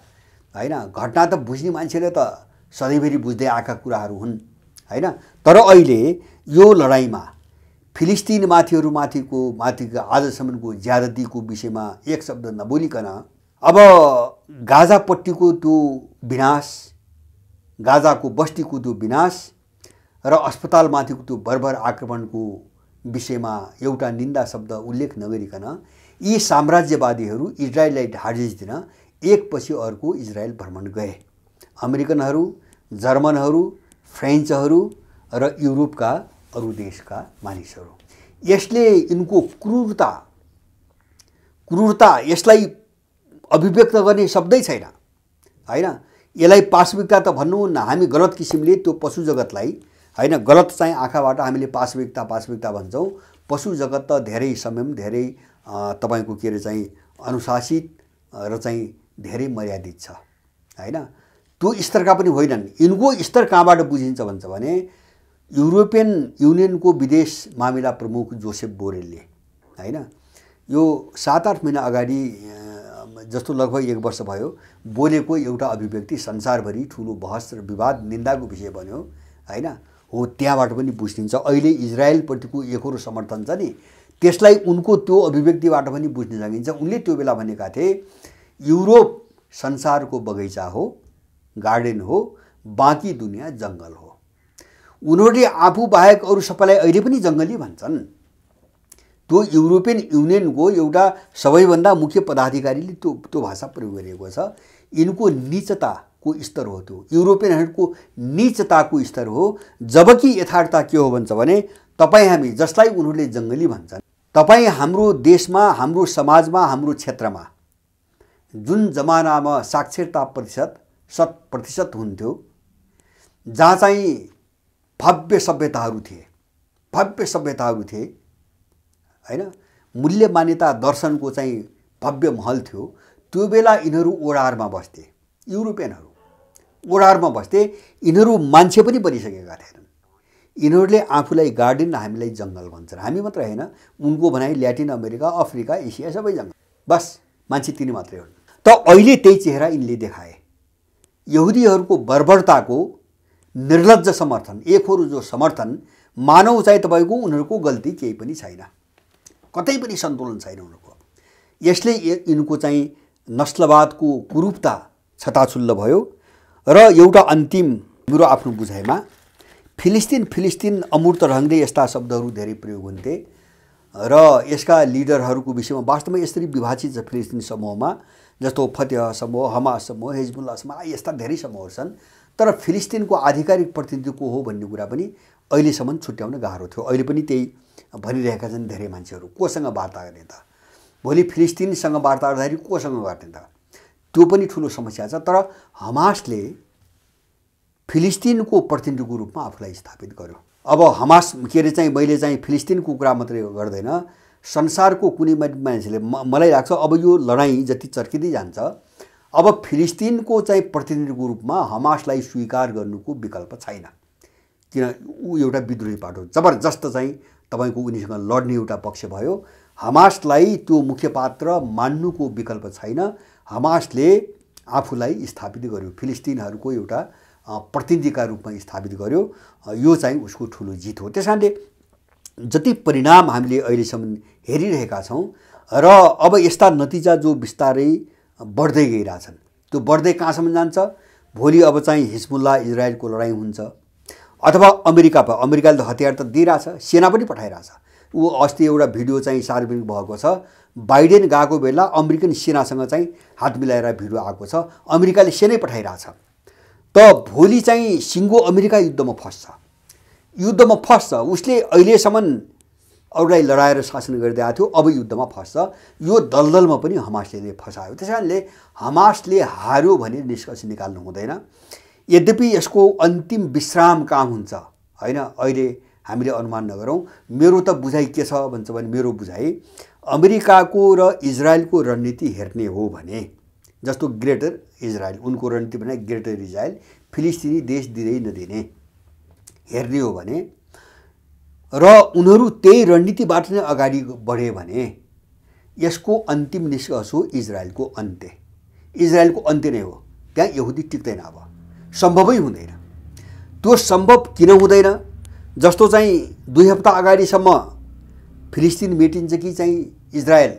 होइन घटना त बुझ्ने मान्छेले त सधैँभरि बुझ्दै आएका कुराहरू हुन् होइन तर अहिले यो लडाइँमा फिलिस्तिन माथिहरूमाथिको माथिको आजसम्मको ज्यादतीको विषयमा एक शब्द नबोलिकन अब गाजापट्टिको त्यो विनाश गाजाको बस्तीको त्यो विनाश र अस्पतालमाथिको त्यो बर्बर आक्रमणको विषयमा एउटा निन्दा शब्द उल्लेख नगरिकन यी साम्राज्यवादीहरू इजरायललाई ढाडिज दिन एकपछि अर्को इजरायल भ्रमण गए अमेरिकनहरू जर्मनहरू फ्रेन्चहरू र युरोपका अरू देशका मानिसहरू यसले यिनको क्रूरता क्रूरता यसलाई अभिव्यक्त गर्ने शब्दै छैन होइन यसलाई पार्श्विकता त न हामी गलत किसिमले त्यो पशु जगतलाई होइन गलत चाहिँ आँखाबाट हामीले पार्श्विकता पार्श्विकता भन्छौँ पशु जगत त धेरै समय धेरै तपाईँको के अरे चाहिँ अनुशासित र चाहिँ धेरै मर्यादित छ होइन त्यो स्तरका पनि होइनन् यिनको स्तर कहाँबाट बुझिन्छ भन्छ भने युरोपियन युनियनको विदेश मामिला प्रमुख जोसेफ बोरेलले होइन यो सात आठ महिना अगाडि जस्तो लगभग एक वर्ष भयो बोलेको एउटा अभिव्यक्ति संसारभरि ठुलो बहस र विवाद निन्दाको विषय बन्यो होइन हो त्यहाँबाट पनि बुझिन्छ अहिले इजरायलप्रतिको एकरो समर्थन छ नि त्यसलाई उनको त्यो अभिव्यक्तिबाट पनि बुझ्न सकिन्छ उनले त्यो बेला भनेका थिए युरोप संसारको बगैँचा हो गार्डन हो बाँकी दुनियाँ जङ्गल हो उनीहरूले आफू बाहेक अरू सबैलाई अहिले पनि जङ्गली भन्छन् त्यो युरोपियन युनियनको एउटा सबैभन्दा मुख्य पदाधिकारीले त्यो त्यो भाषा प्रयोग गरेको छ यिनको निचताको स्तर हो त्यो युरोपियनहरूको निचताको स्तर हो जबकि यथार्थता के हो भन्छ भने तपाईँ हामी जसलाई उनीहरूले जङ्गली भन्छन् तपाईँ हाम्रो देशमा हाम्रो समाजमा हाम्रो क्षेत्रमा जुन जमानामा साक्षरता प्रतिशत शत प्रतिशत हुन्थ्यो जहाँ चाहिँ भव्य सभ्यताहरू थिए भव्य सभ्यताहरू थिए होइन मूल्य मान्यता दर्शनको चाहिँ भव्य महल थियो त्यो बेला यिनीहरू ओडारमा बस्थे युरोपियनहरू ओडारमा बस्थे यिनीहरू मान्छे पनि बनिसकेका थिएनन् यिनीहरूले आफूलाई गार्डन हामीलाई जङ्गल भन्छन् हामी मात्र होइन उनको भनाइ ल्याटिन अमेरिका अफ्रिका एसिया सबै जङ्गल बस मान्छे तिनी मात्रै हुन् त अहिले त्यही चेहरा यिनले देखाए यहुदीहरूको बर्बरताको निर्लज्ज समर्थन एकहरू जो समर्थन मानव चाहिँ तपाईँको उनीहरूको गल्ती केही पनि छैन कतै पनि सन्तुलन छैन उनीहरूको यसले यिनको चाहिँ नस्लवादको कुरूपता छताछुल्ल भयो र एउटा अन्तिम मेरो आफ्नो बुझाइमा फिलिस्तिन फिलिस्तिन अमूर्त ढङ्गले यस्ता शब्दहरू धेरै प्रयोग हुन्थे र यसका लिडरहरूको विषयमा वास्तवमा यसरी विभाजित छ फिलिस्तिन समूहमा जस्तो फतेह समूह हमास समूह हिजबुल्ला समूह यस्ता धेरै समूहहरू छन् तर फिलिस्तिनको आधिकारिक प्रतिनिधि को हो भन्ने कुरा पनि अहिलेसम्म छुट्याउन गाह्रो थियो अहिले पनि त्यही भनिरहेका छन् धेरै मान्छेहरू कोसँग वार्ता गर्ने त भोलि फिलिस्तिनसँग वार्ता गर्दाखेरि कोसँग गर्ने त त्यो पनि ठुलो समस्या छ तर हमासले फिलिस्तिनको प्रतिनिधिको रूपमा आफूलाई स्थापित गर्यो अब हमास के अरे चाहिँ मैले चाहिँ फिलिस्तिनको कुरा मात्रै गर्दैन संसारको कुनै मान्छेले म मलाई लाग्छ अब यो लडाइँ जति चर्किँदै जान्छ अब फिलिस्तिनको चाहिँ प्रतिनिधिको रूपमा हमासलाई स्वीकार गर्नुको विकल्प छैन किन ऊ एउटा विद्रोही पाटो जबरजस्त चाहिँ तपाईँको उनीसँग लड्ने एउटा पक्ष भयो हमासलाई त्यो मुख्य पात्र मान्नुको विकल्प छैन हमासले आफूलाई स्थापित गर्यो फिलिस्तिनहरूको एउटा प्रतिनिधिका रूपमा स्थापित गर्यो यो चाहिँ उसको ठुलो जित हो त्यस कारणले जति परिणाम हामीले अहिलेसम्म हेरिरहेका छौँ र अब यस्ता नतिजा जो बिस्तारै बढ्दै गइरहेछन् त्यो बढ्दै कहाँसम्म जान्छ भोलि अब चाहिँ हिजबुल्ला इजरायलको लडाइँ हुन्छ अथवा अमेरिका अमेरिकाले त हतियार त दिइरहेछ सेना पनि पठाइरहेछ ऊ अस्ति एउटा भिडियो चाहिँ सार्वजनिक भएको छ बाइडेन गएको बेला अमेरिकन सेनासँग चाहिँ हात मिलाएर भिडियो आएको छ अमेरिकाले सेनै पठाइरहेछ त भोलि चाहिँ सिङ्गो अमेरिका युद्धमा फस्छ युद्धमा फस्छ उसले अहिलेसम्म अरूलाई लडाएर शासन गरिदिएको थियो अब युद्धमा फस्छ यो दलदलमा पनि हमासले फसायो त्यस कारणले हमासले हार्यो भने निष्कर्ष निकाल्नु हुँदैन यद्यपि यसको अन्तिम विश्राम काम हुन्छ होइन अहिले हामीले अनुमान नगरौँ मेरो त बुझाइ के छ भन्छ भने मेरो बुझाइ अमेरिकाको र इजरायलको रणनीति हेर्ने हो भने जस्तो ग्रेटर इजरायल उनको रणनीति भने ग्रेटर इजरायल फिलिस्तिनी देश दिँदै नदिने हेर्ने हो भने र उनीहरू त्यही रणनीतिबाट नै अगाडि बढे भने यसको अन्तिम निष्कर्ष हो इजरायलको अन्त्य इजरायलको अन्त्य नै हो त्यहाँ यहुदी टिक्दैन अब सम्भवै हुँदैन त्यो सम्भव किन हुँदैन जस्तो चाहिँ दुई हप्ता अगाडिसम्म फिलिस्तिन मेटिन्छ कि चाहिँ इजरायल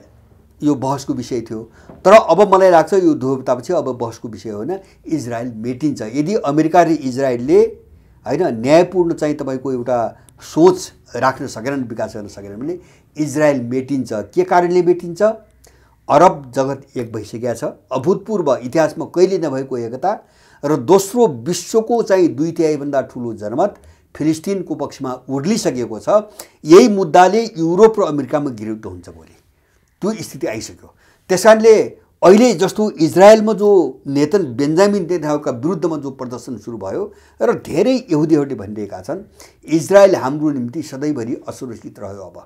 यो बहसको विषय थियो तर अब मलाई लाग्छ यो दुई हप्तापछि अब बहसको विषय होइन इजरायल मेटिन्छ यदि अमेरिका र इजरायलले होइन न्यायपूर्ण चाहिँ तपाईँको एउटा सोच राख्न सकेनन् विकास गर्न सकेनन् भने इजरायल मेटिन्छ के कारणले मेटिन्छ अरब जगत एक भइसकेका छ अभूतपूर्व इतिहासमा कहिले नभएको एकता र दोस्रो विश्वको चाहिँ दुई तिहाईभन्दा ठुलो जनमत फिलिस्टिनको पक्षमा उर्लिसकेको छ यही मुद्दाले युरोप र अमेरिकामा गिरौद्ध हुन्छ भोलि त्यो स्थिति आइसक्यो त्यस कारणले अहिले जस्तो इजरायलमा जो नेतन बेन्जामिन नेताहरूका विरुद्धमा जो प्रदर्शन सुरु भयो र धेरै यहुदीहरूले भनिरहेका छन् इजरायल हाम्रो निम्ति सधैँभरि असुरक्षित रह्यो अब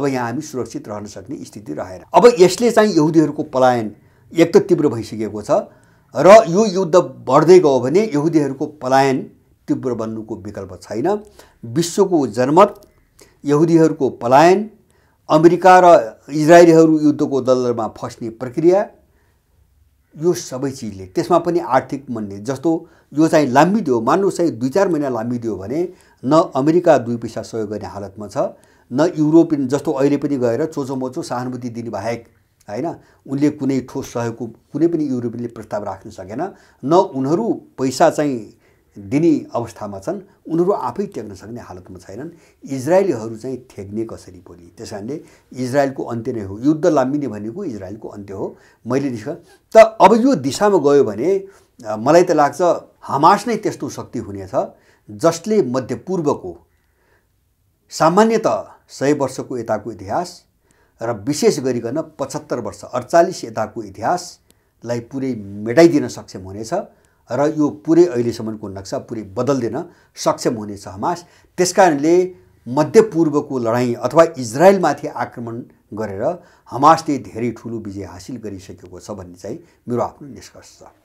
अब यहाँ हामी सुरक्षित रहन सक्ने स्थिति रहेन अब यसले चाहिँ यहुदीहरूको पलायन एक त तीव्र भइसकेको छ र यो युद्ध बढ्दै गयो भने यहुदीहरूको पलायन तीव्र बन्नुको विकल्प छैन विश्वको जनमत यहुदीहरूको पलायन अमेरिका र इजरायलीहरू युद्धको दलदलमा फस्ने प्रक्रिया यो सबै चिजले त्यसमा पनि आर्थिक मन्ने जस्तो यो चाहिँ लाम्बिदियो मान्नु चाहिँ दुई चार महिना लाम्बिदियो भने न अमेरिका दुई पैसा सहयोग गर्ने हालतमा छ न युरोपियन जस्तो अहिले पनि गएर चोचोमोचो सहानुभूति दिने बाहेक होइन उनले कुनै ठोस सहयोगको कुनै पनि युरोपियनले प्रस्ताव राख्न सकेन न उनीहरू पैसा चाहिँ दिने अवस्थामा छन् उनीहरू आफै टेक्न सक्ने हालतमा छैनन् इजरायलीहरू चाहिँ ठेक्ने कसरी भोलि त्यस कारणले इजरायलको अन्त्य नै हो युद्ध लाम्बिने भनेको इजरायलको अन्त्य हो मैले निस्क त अब यो दिशामा गयो भने मलाई त लाग्छ हमास नै त्यस्तो शक्ति हुनेछ जसले मध्यपूर्वको सामान्यत सय वर्षको यताको इतिहास र विशेष गरिकन पचहत्तर वर्ष अडचालिस यताको इतिहासलाई पुरै मेटाइदिन सक्षम हुनेछ र यो पुरै अहिलेसम्मको नक्सा पुरै बदल्दैन सक्षम हुनेछ हमास कारणले मध्यपूर्वको लडाइँ अथवा इजरायलमाथि आक्रमण गरेर हमासले धेरै ठुलो विजय हासिल गरिसकेको छ भन्ने चाहिँ मेरो आफ्नो निष्कर्ष छ